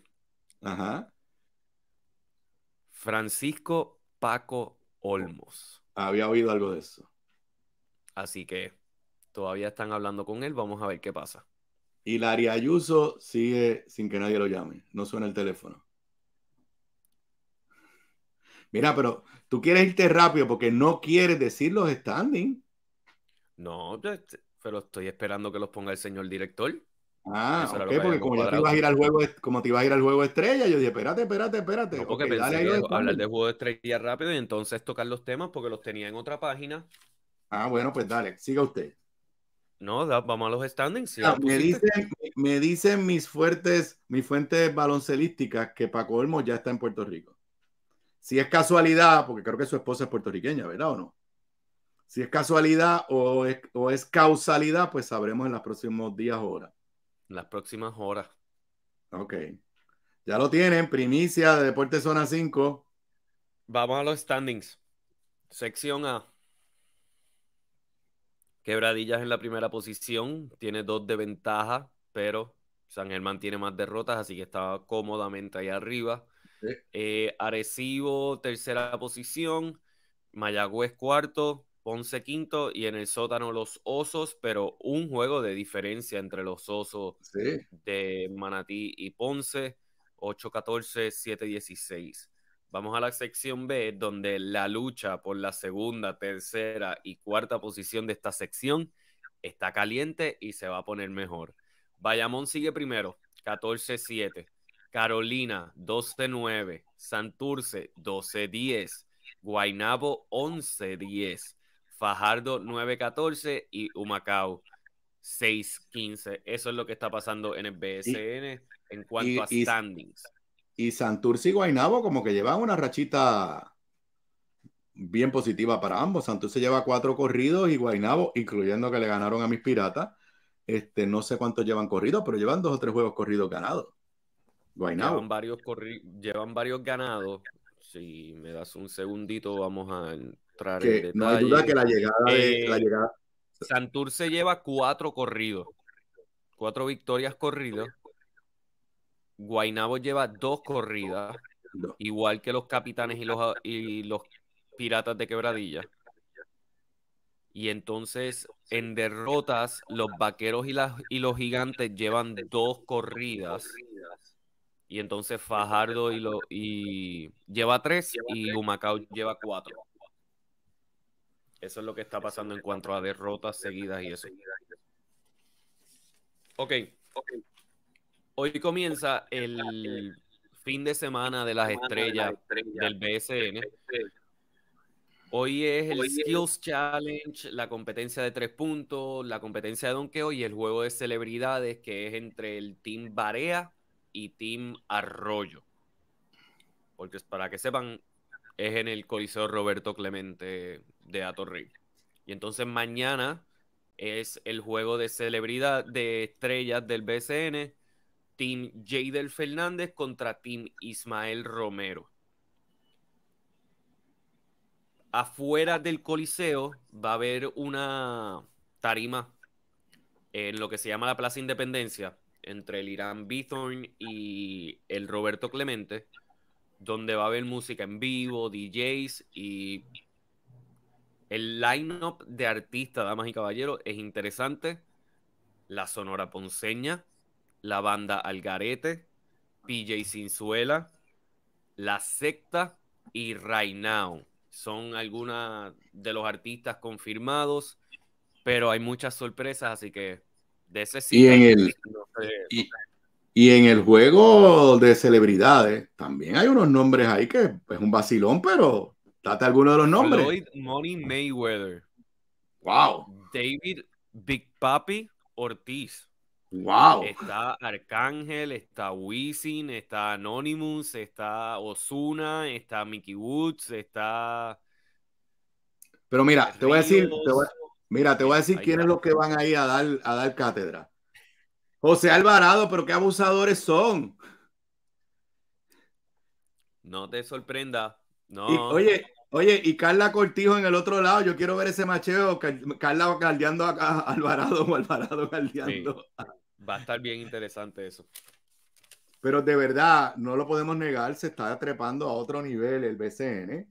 Ajá. Francisco Paco Olmos. Había oído algo de eso. Así que todavía están hablando con él, vamos a ver qué pasa. Hilaria Ayuso sigue sin que nadie lo llame, no suena el teléfono. Mira, pero tú quieres irte rápido porque no quieres decir los standings. No, pero estoy esperando que los ponga el señor director. Ah, qué? porque como te ibas a ir al juego, estrella, yo dije, espérate, espérate, espérate. porque pensé hablar de juego de estrella rápido y entonces tocar los temas porque los tenía en otra página. Ah, bueno, pues dale, siga usted. No, vamos a los standings. Ah, me, dicen, mis fuertes, mis fuentes baloncelísticas que Paco Olmo ya está en Puerto Rico. Si es casualidad, porque creo que su esposa es puertorriqueña, ¿verdad o no? Si es casualidad o es, causalidad, pues sabremos en los próximos días horas. En las próximas horas. Ok. Ya lo tienen, primicia de deportes Zona 5. Vamos a los standings. Sección A. Quebradillas en la primera posición. Tiene dos de ventaja, pero San Germán tiene más derrotas, así que está cómodamente ahí arriba. Eh, Arecibo, tercera posición. Mayagüez, cuarto. Ponce quinto y en el sótano los Osos, pero un juego de diferencia entre los Osos de Manatí y Ponce, 8-14, 7-16. Vamos a la sección B, donde la lucha por la segunda, tercera y cuarta posición de esta sección está caliente y se va a poner mejor. Bayamón sigue primero, 14-7. Carolina, 12-9. Santurce, 12-10. Guainabo, 11-10. Fajardo 914 y Humacao 615. Eso es lo que está pasando en el BSN en cuanto a standings. Y, Santurce y Guainabo como que llevan una rachita bien positiva para ambos. Santurce lleva cuatro corridos y Guainabo, incluyendo que le ganaron a mis piratas. Este, no sé cuántos llevan corridos, pero llevan dos o tres juegos corridos ganados. Guaynabo. llevan varios ganados. Si me das un segundito, vamos a que No hay duda que la eh, llegada Santur se lleva cuatro corridos, cuatro victorias corridas. Guainabo lleva dos corridas, igual que los capitanes y los, y los piratas de quebradilla. Y entonces, en derrotas, los vaqueros y, las, y los gigantes llevan dos corridas. Y entonces Fajardo y, lo, y lleva tres y Humacao lleva cuatro. Eso es lo que está pasando en cuanto a derrotas seguidas y eso. Ok. Hoy comienza el fin de semana de las estrellas del BSN. Hoy es el Skills Challenge, la competencia de tres puntos, la competencia de donkeo y el juego de celebridades que es entre el Team Barea y Team Arroyo. Porque es para que sepan, es en el Coliseo Roberto Clemente de Atorrey. Y entonces mañana es el juego de celebridad de estrellas del BCN, Team Jadel Fernández contra Team Ismael Romero. Afuera del Coliseo va a haber una tarima en lo que se llama la Plaza Independencia, entre el Irán Bithorn y el Roberto Clemente donde va a haber música en vivo, DJs y el line-up de artistas, damas y caballeros, es interesante. La Sonora Ponceña, la banda Algarete, PJ sinzuela La Secta y Right Now. Son algunos de los artistas confirmados, pero hay muchas sorpresas, así que de ese sí. Y en el juego de celebridades, también hay unos nombres ahí que es un vacilón, pero date alguno de los nombres. Floyd Money Mayweather. Wow. David Big Papi Ortiz. Wow. Está Arcángel, está Wisin, está Anonymous, está Osuna, está Mickey Woods, está. Pero mira, te voy a decir, mira, te voy a decir quiénes los que van ahí a dar, a dar cátedra. José Alvarado, pero qué abusadores son. No te sorprenda. No. oye, oye, y Carla Cortijo en el otro lado, yo quiero ver ese macheo, Carla caldeando a, a Alvarado o Alvarado caldeando. Va a estar bien interesante eso. Pero de verdad, no lo podemos negar, se está atrepando a otro nivel el BCN.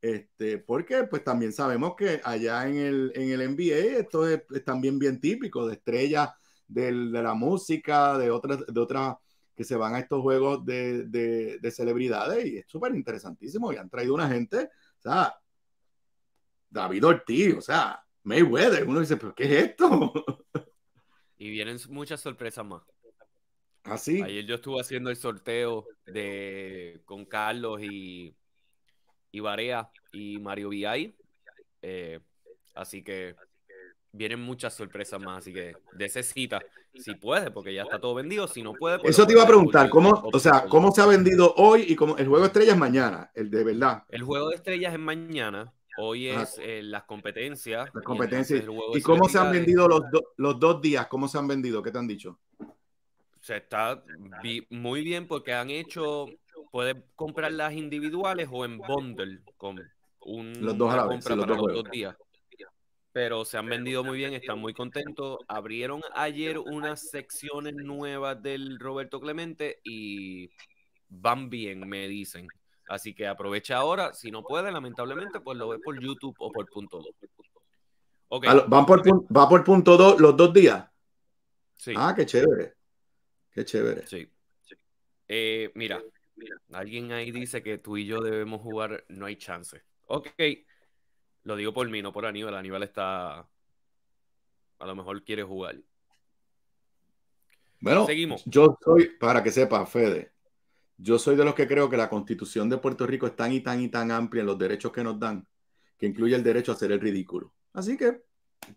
Este, porque pues también sabemos que allá en el, en NBA esto es, es también bien típico de estrellas de la música, de otras, de otras que se van a estos juegos de, celebridades y es súper interesantísimo. Y han traído una gente, o sea, David Ortiz, o sea, Mayweather. Uno dice, pero ¿qué es esto? Y vienen muchas sorpresas más. Así. Ah, Ayer yo estuve haciendo el sorteo con Carlos y, y y Mario VI. Eh, así que vienen muchas sorpresas más, así que de si puede, porque ya está todo vendido, si no puede... Pues Eso te iba a preguntar, ¿cómo, o sea, ¿cómo se ha vendido hoy y cómo, el juego de estrellas mañana, el de verdad? El juego de estrellas es mañana, hoy ah. es eh, las competencias. Las competencias. ¿Y, cómo se han eh, vendido los, los dos días? ¿Cómo se han vendido? ¿Qué te han dicho? Se está muy bien porque han hecho, puedes comprar las individuales o en bundle con un, los dos los dos días pero se han vendido muy bien, están muy contentos. Abrieron ayer unas secciones nuevas del Roberto Clemente y van bien, me dicen. Así que aprovecha ahora, si no puede, lamentablemente, pues lo ve por YouTube o por punto 2. Okay. Ah, ¿Van por, ¿Va por punto 2 los dos días? Sí. Ah, qué chévere. Qué chévere. Sí. mira, eh, mira, alguien ahí dice que tú y yo debemos jugar, no hay chance. Ok, lo digo por mí, no por Aníbal. Aníbal está. A lo mejor quiere jugar. Bueno, Seguimos. yo soy, para que sepa, Fede, yo soy de los que creo que la constitución de Puerto Rico es tan y tan y tan amplia en los derechos que nos dan, que incluye el derecho a hacer el ridículo. Así que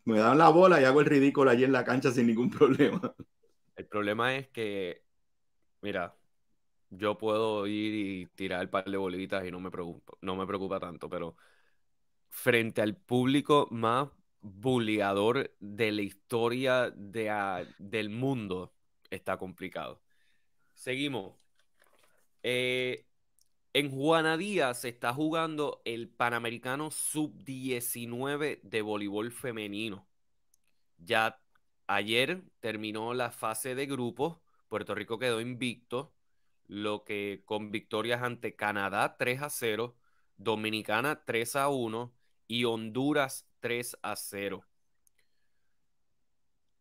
me dan la bola y hago el ridículo allí en la cancha sin ningún [LAUGHS] problema. El problema es que, mira, yo puedo ir y tirar el par de bolitas y no me preocupo no me preocupa tanto, pero frente al público más buleador de la historia del mundo está complicado. Seguimos. Eh, en Juana Díaz se está jugando el Panamericano Sub-19 de voleibol femenino. Ya ayer terminó la fase de grupos. Puerto Rico quedó invicto, lo que con victorias ante Canadá 3 a 0, Dominicana 3 a 1, y Honduras 3 a 0.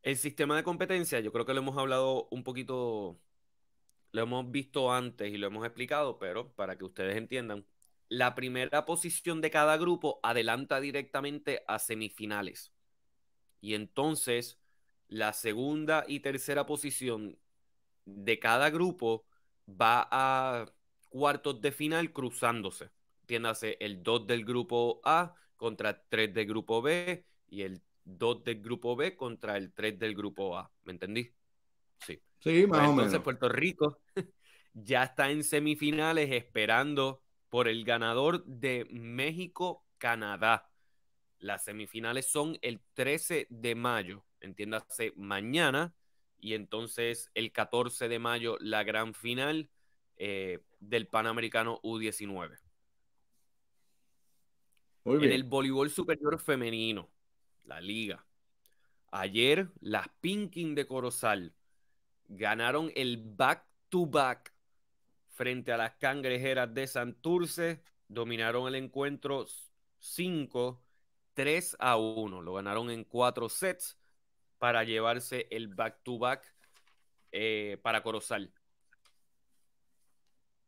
El sistema de competencia, yo creo que lo hemos hablado un poquito, lo hemos visto antes y lo hemos explicado, pero para que ustedes entiendan, la primera posición de cada grupo adelanta directamente a semifinales. Y entonces la segunda y tercera posición de cada grupo va a cuartos de final cruzándose. Entiéndase, el 2 del grupo A contra el 3 del grupo B y el 2 del grupo B contra el 3 del grupo A. ¿Me entendí? Sí. Sí, pues más Entonces, o menos. Puerto Rico [LAUGHS] ya está en semifinales esperando por el ganador de México-Canadá. Las semifinales son el 13 de mayo, entiéndase mañana, y entonces el 14 de mayo la gran final eh, del Panamericano U19. En el voleibol superior femenino, la liga. Ayer las Pinkin de Corozal ganaron el back-to-back frente a las Cangrejeras de Santurce. Dominaron el encuentro 5, 3 a 1. Lo ganaron en cuatro sets para llevarse el back-to-back eh, para Corozal.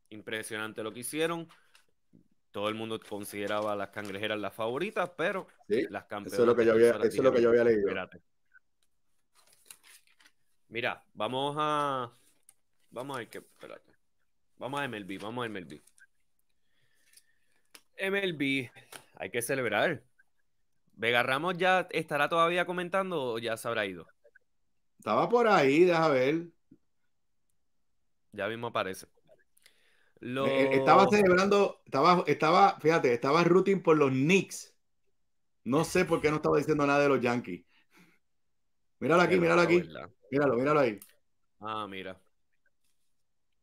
Impresionante lo que hicieron todo el mundo consideraba las cangrejeras las favoritas, pero las campeonas. Eso es lo que yo había, leído. Espérate. Mira, vamos a. Vamos a ver qué. Vamos a MLB, vamos a MLB. MLB, hay que celebrar. Vega Ramos ya estará todavía comentando o ya se habrá ido. Estaba por ahí, deja ver. Ya mismo aparece. Eh, eh, estaba celebrando, estaba, estaba, fíjate, estaba rooting por los Knicks. No sé por qué no estaba diciendo nada de los Yankees. Míralo aquí, míralo aquí. Míralo, míralo ahí. Ah, mira.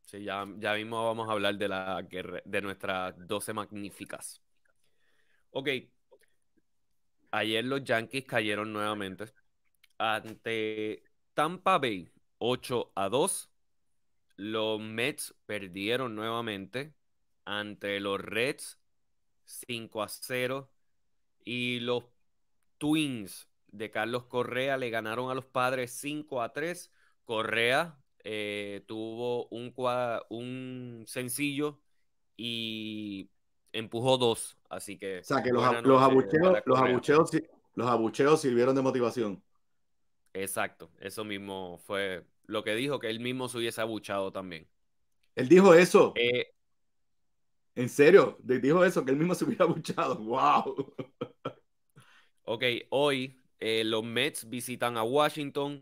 Sí, ya, ya mismo vamos a hablar de, la de nuestras 12 magníficas. Ok. Ayer los Yankees cayeron nuevamente ante Tampa Bay 8 a 2 los Mets perdieron nuevamente ante los Reds 5 a 0 y los Twins de Carlos Correa le ganaron a los padres 5 a 3. Correa eh, tuvo un, sencillo y empujó dos, así que... O sea, que abucheos, los abucheos sirvieron de motivación. Exacto, eso mismo fue lo que dijo, que él mismo se hubiese abuchado también. Él dijo eso. Eh, ¿En serio? Dijo eso, que él mismo se hubiera abuchado. ¡Wow! [LAUGHS] Ok, hoy eh, los Mets visitan a Washington,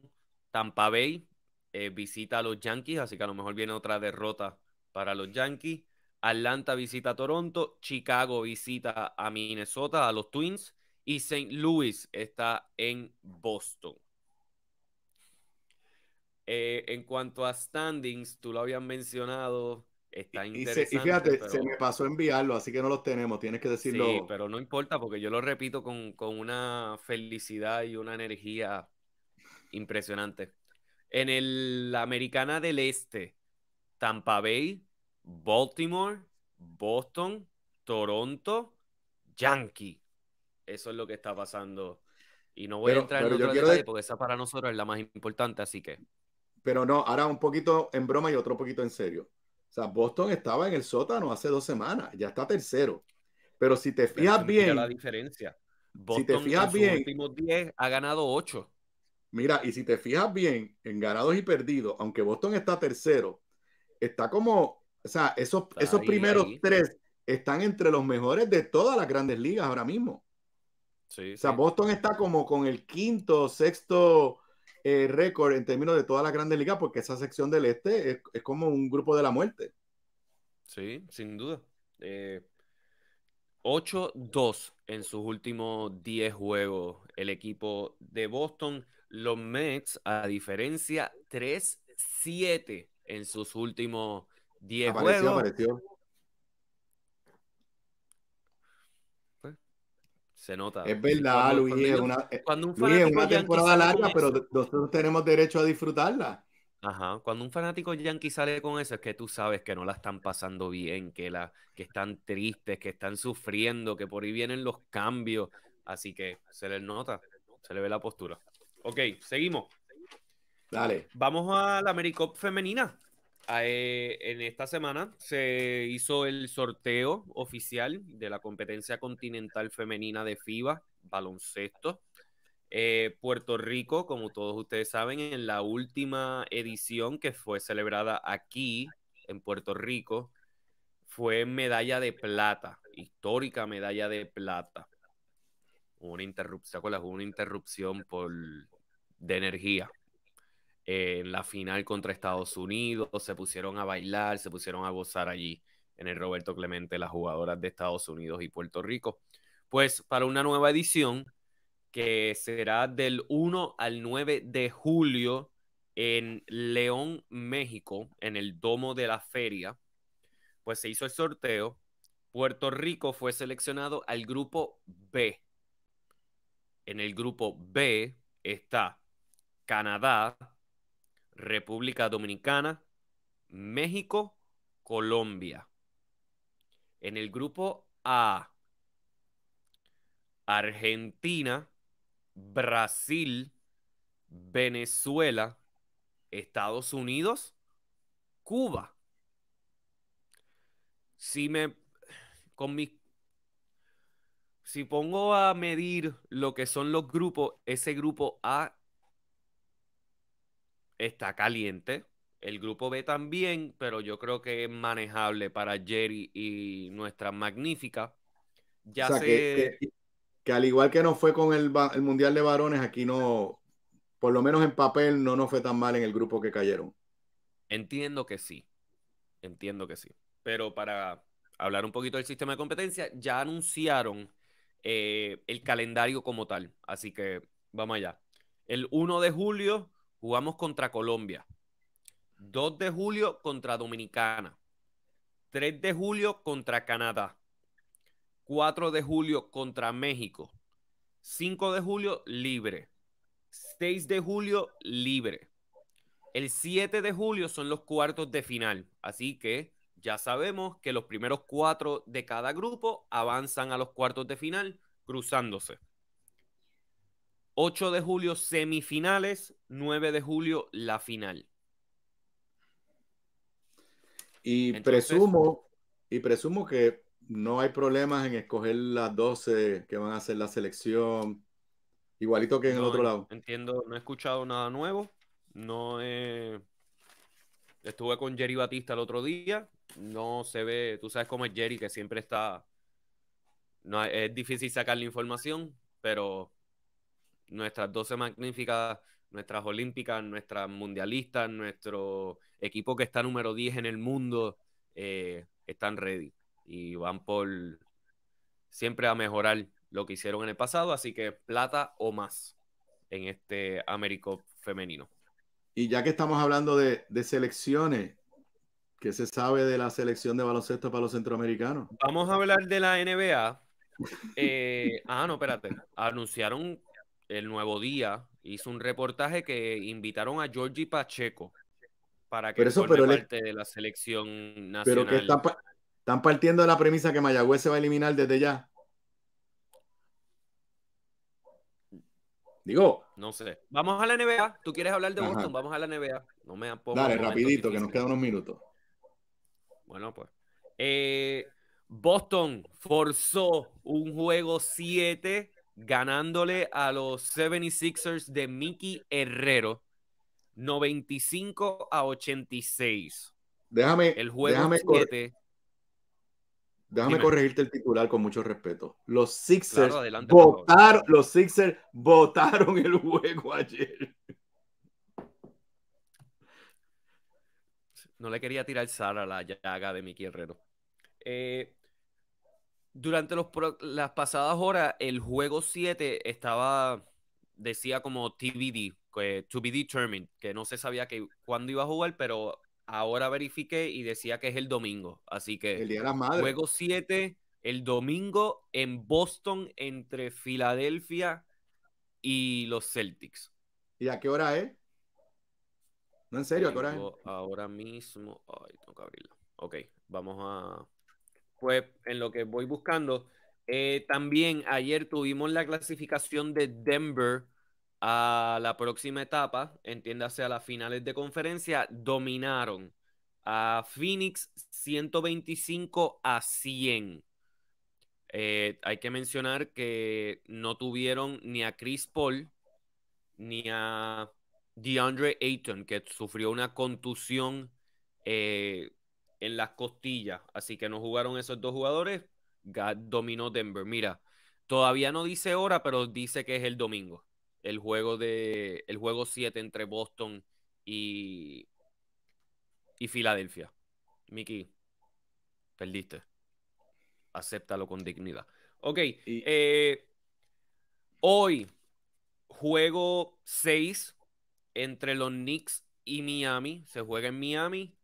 Tampa Bay eh, visita a los Yankees, así que a lo mejor viene otra derrota para los Yankees. Atlanta visita a Toronto, Chicago visita a Minnesota, a los Twins, y St. Louis está en Boston. Eh, en cuanto a standings, tú lo habías mencionado. Está interesante. Y, fíjate, se me pasó enviarlo, así que no los tenemos, tienes que decirlo. Sí, pero no importa porque yo lo repito con, con una felicidad y una energía impresionante. En el la Americana del Este, Tampa Bay, Baltimore, Boston, Toronto, Yankee. Eso es lo que está pasando. Y no voy a entrar en otra detalle porque esa para nosotros es la más importante, así que pero no, ahora un poquito en broma y otro poquito en serio. O sea, Boston estaba en el sótano hace dos semanas, ya está tercero. Pero si te fijas bien. la diferencia. si te fijas en sus bien. últimos 10 ha ganado ocho Mira, y si te fijas bien, en ganados y perdidos, aunque Boston está tercero, está como. O sea, esos, esos primeros tres están entre los mejores de todas las grandes ligas ahora mismo. o sea, Boston está como con el quinto, sexto eh, récord en términos de todas las grandes ligas, porque esa sección del este es, como un grupo de la muerte. Sí, sin duda. 8-2 eh, en sus últimos 10 juegos el equipo de Boston. Los Mets, a diferencia, 3-7 en sus últimos 10 juegos. Se nota. Es verdad, eh, Luis, es una, cuando un una temporada larga, pero nosotros tenemos derecho a disfrutarla. Ajá, cuando un fanático yankee sale con eso es que tú sabes que no la están pasando bien, que, la, que están tristes, que están sufriendo, que por ahí vienen los cambios. Así que se les nota, se le ve la postura. Ok, seguimos. Dale. Vamos a la Americop femenina. Eh, en esta semana se hizo el sorteo oficial de la competencia continental femenina de FIBA, baloncesto. Eh, Puerto Rico, como todos ustedes saben, en la última edición que fue celebrada aquí, en Puerto Rico, fue medalla de plata, histórica medalla de plata. Una interrupción, una interrupción por, de energía en eh, la final contra Estados Unidos, se pusieron a bailar, se pusieron a gozar allí en el Roberto Clemente, las jugadoras de Estados Unidos y Puerto Rico. Pues para una nueva edición que será del 1 al 9 de julio en León, México, en el Domo de la Feria, pues se hizo el sorteo. Puerto Rico fue seleccionado al grupo B. En el grupo B está Canadá, República Dominicana, México, Colombia. En el grupo A, Argentina, Brasil, Venezuela, Estados Unidos, Cuba. Si me con si pongo a medir lo que son los grupos, ese grupo A está caliente. El grupo B también, pero yo creo que es manejable para Jerry y nuestra magnífica. Ya sé que, que, al igual que no fue con el, Mundial de Varones, aquí no, por lo menos en papel, no nos fue tan mal en el grupo que cayeron. Entiendo que sí. Entiendo que sí. Pero para hablar un poquito del sistema de competencia, ya anunciaron eh, el calendario como tal. Así que vamos allá. El 1 de julio jugamos contra Colombia. 2 de julio contra Dominicana. 3 de julio contra Canadá. 4 de julio contra México. 5 de julio libre. 6 de julio libre. El 7 de julio son los cuartos de final. Así que ya sabemos que los primeros cuatro de cada grupo avanzan a los cuartos de final cruzándose. 8 de julio semifinales, 9 de julio la final. Y presumo, y presumo que no hay problemas en escoger las 12 que van a hacer la selección, igualito que en el otro lado. Entiendo, no he escuchado nada nuevo. No estuve con Jerry Batista el otro día. No se ve, tú sabes cómo es Jerry, que siempre está. No, es difícil sacar la información, pero nuestras 12 magníficas, nuestras olímpicas, nuestras mundialistas, nuestro equipo que está número 10 en el mundo, eh, están ready y van por siempre a mejorar lo que hicieron en el pasado, así que plata o más en este Américo femenino. Y ya que estamos hablando de, de selecciones, ¿Qué se sabe de la selección de baloncesto para los centroamericanos? Vamos a hablar de la NBA. Eh, ah, no, espérate. Anunciaron el Nuevo Día hizo un reportaje que invitaron a Georgie Pacheco para que pero parte de la selección nacional. Pero que están, partiendo de la premisa que Mayagüez se va a eliminar desde ya. Digo. No sé. Vamos a la NBA. ¿Tú quieres hablar de Boston? Vamos a la NBA. No me Dale, rapidito, que nos quedan unos minutos. Bueno, pues. Eh, Boston forzó un juego 7 ganándole a los 76ers de Mickey Herrero 95 a 86. Déjame, el juego déjame, corregirte el titular con mucho respeto. Los Sixers votaron, los Sixers votaron el juego ayer. No le quería tirar el sal a la llaga de Mickey Herrero. Eh, durante los las pasadas horas, el juego 7 estaba, decía como TBD, que, to be determined, que no se sabía que, cuándo iba a jugar, pero ahora verifiqué y decía que es el domingo. Así que, el día juego 7, el domingo en Boston, entre Filadelfia y los Celtics. ¿Y a qué hora es? No, en serio, ¿a qué hora es? Ahora mismo, ay, tengo que abrirlo. Ok, vamos a pues en lo que voy buscando. Eh, también ayer tuvimos la clasificación de Denver a la próxima etapa, entiéndase a las finales de conferencia, dominaron a Phoenix 125 a 100. Eh, hay que mencionar que no tuvieron ni a Chris Paul ni a DeAndre Ayton, que sufrió una contusión eh, en las costillas. Así que no jugaron esos dos jugadores. God dominó Denver. Mira, todavía no dice hora, pero dice que es el domingo. El juego de el juego 7 entre Boston y, y Filadelfia. Mickey, perdiste. Acéptalo con dignidad. Ok. Eh, hoy, juego 6 entre los Knicks y Miami. Se juega en Miami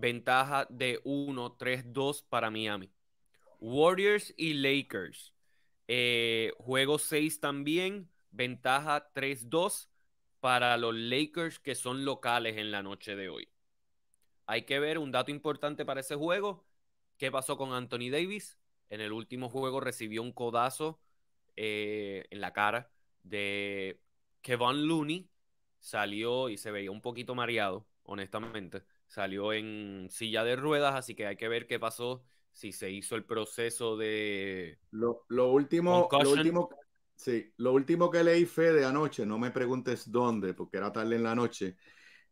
ventaja de 1, 3, 2 para Miami. Warriors y Lakers. Eh, juego 6 también, ventaja 3-2 para los Lakers que son locales en la noche de hoy. Hay que ver un dato importante para ese juego. ¿Qué pasó con Anthony Davis? En el último juego recibió un codazo eh, en la cara de Kevin Looney. Salió y se veía un poquito mareado, honestamente salió en silla de ruedas, así que hay que ver qué pasó, si se hizo el proceso de... Lo, último, lo último, lo último que leí de anoche, no me preguntes dónde, porque era tarde en la noche,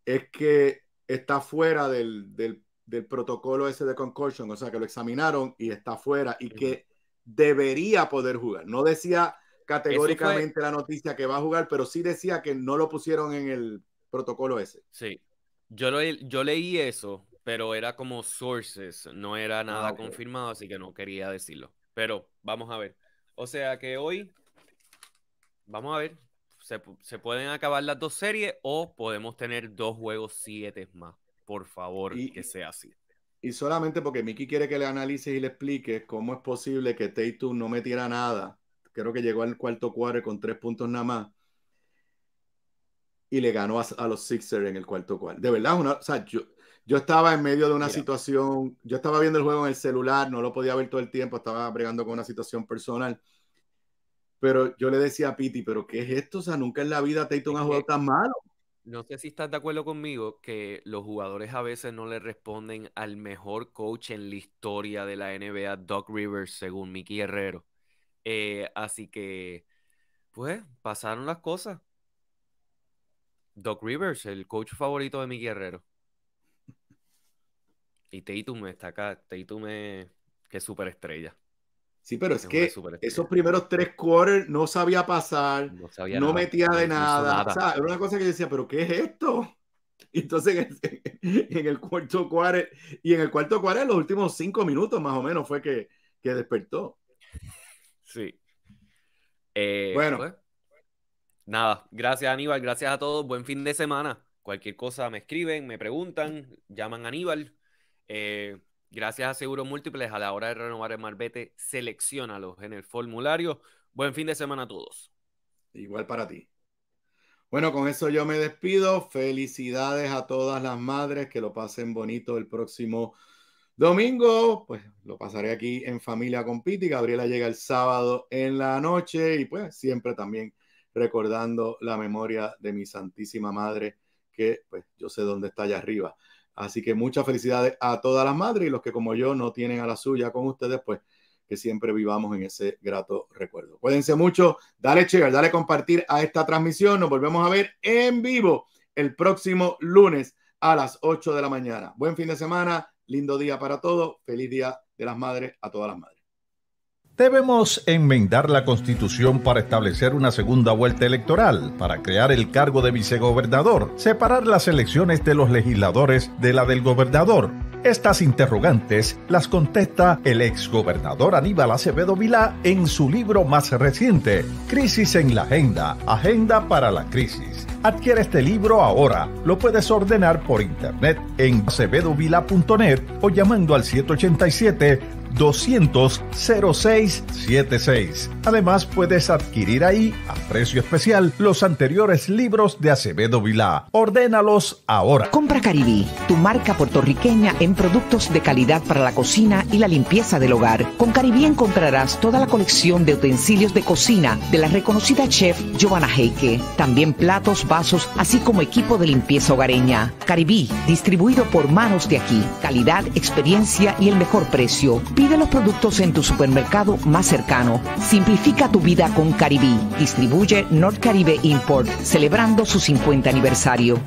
es que está fuera del, protocolo ese de concussion, o sea, que lo examinaron y está fuera y que debería poder jugar. No decía categóricamente la noticia que va a jugar, pero sí decía que no lo pusieron en el protocolo ese. Sí, yo, yo leí eso, pero era como sources, no era ah, nada confirmado, así que no quería decirlo. Pero vamos a ver. O sea que hoy, vamos a ver, se, pueden acabar las dos series o podemos tener dos juegos siete más. Por favor, y, que sea así. Y solamente porque Mickey quiere que le analices y le explique cómo es posible que Tatum no metiera nada. Creo que llegó al cuarto cuadro con tres puntos nada más y le ganó a, los Sixers en el cuarto cuarto. De verdad, o sea, yo, yo estaba en medio de una situación, yo estaba viendo el juego en el celular, no lo podía ver todo el tiempo, estaba bregando con una situación personal. Pero yo le decía a Piti, pero ¿qué es esto? O sea, nunca en la vida Tatum ha jugado tan malo. No sé si estás de acuerdo conmigo que los jugadores a veces no le responden al mejor coach en la historia de la NBA, Doc Rivers, según Mickey Herrero. Eh, así que, pues, pasaron las cosas. Doc Rivers, el coach favorito de mi guerrero. Y Tatum está acá. Tatum es que es superestrella. Sí, pero es, que esos primeros tres quarters no sabía pasar, no, metía de nada. era una cosa que decía, ¿pero qué es esto? [LAUGHS] Entonces, [LAUGHS] en el, cuarto quarter, y en el cuarto quarter, en los últimos cinco minutos más o menos, fue que, despertó. Sí. Eh, bueno, pues, Nada, gracias Aníbal, gracias a todos, buen fin de semana. Cualquier cosa me escriben, me preguntan, llaman a Aníbal. Eh, gracias a Seguros Múltiples, a la hora de renovar el Marbete, seleccionalos en el formulario. Buen fin de semana a todos. Igual para ti. Bueno, con eso yo me despido. Felicidades a todas las madres, que lo pasen bonito el próximo domingo. Pues lo pasaré aquí en familia con Piti. Gabriela llega el sábado en la noche y pues siempre también recordando la memoria de mi Santísima Madre, que pues yo sé dónde está allá arriba. Así que muchas felicidades a todas las madres y los que como yo no tienen a la suya con ustedes, pues que siempre vivamos en ese grato recuerdo. Cuídense mucho, dale share, dale compartir a esta transmisión. Nos volvemos a ver en vivo el próximo lunes a las 8 de la mañana. Buen fin de semana, lindo día para todos, feliz día de las madres a todas las madres. Debemos enmendar la constitución para establecer una segunda vuelta electoral, para crear el cargo de vicegobernador, separar las elecciones de los legisladores de la del gobernador. Estas interrogantes las contesta el exgobernador Aníbal Acevedo Vilá en su libro más reciente, Crisis en la Agenda, Agenda para la Crisis. Adquiere este libro ahora. Lo puedes ordenar por internet en acevedovila.net o llamando al 787 200 0676. Además, puedes adquirir ahí, a precio especial, los anteriores libros de Acevedo Vilá. Ordénalos ahora. Compra Caribí, tu marca puertorriqueña en productos de calidad para la cocina y la limpieza del hogar. Con Caribí encontrarás toda la colección de utensilios de cocina de la reconocida chef Giovanna Heike. También platos, vasos, así como equipo de limpieza hogareña. Caribí, distribuido por manos de aquí. Calidad, experiencia y el mejor precio. Pide los productos en tu supermercado más cercano. Simplifica tu vida con Caribí. Distribuye North Caribe Import, celebrando su 50 aniversario.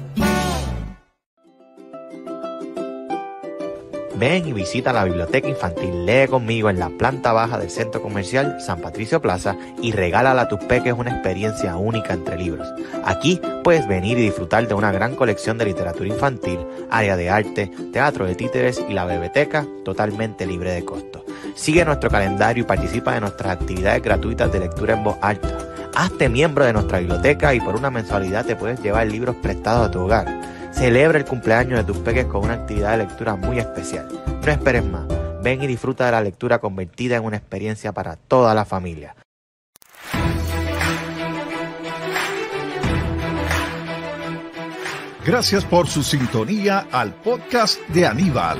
Ven y visita la biblioteca infantil. Lee conmigo en la planta baja del centro comercial San Patricio Plaza y regálala a tus peques una experiencia única entre libros. Aquí puedes venir y disfrutar de una gran colección de literatura infantil, área de arte, teatro de títeres y la biblioteca totalmente libre de costo. Sigue nuestro calendario y participa de nuestras actividades gratuitas de lectura en voz alta. Hazte miembro de nuestra biblioteca y por una mensualidad te puedes llevar libros prestados a tu hogar. Celebra el cumpleaños de tus peques con una actividad de lectura muy especial. No esperes más. Ven y disfruta de la lectura convertida en una experiencia para toda la familia. Gracias por su sintonía al podcast de Aníbal.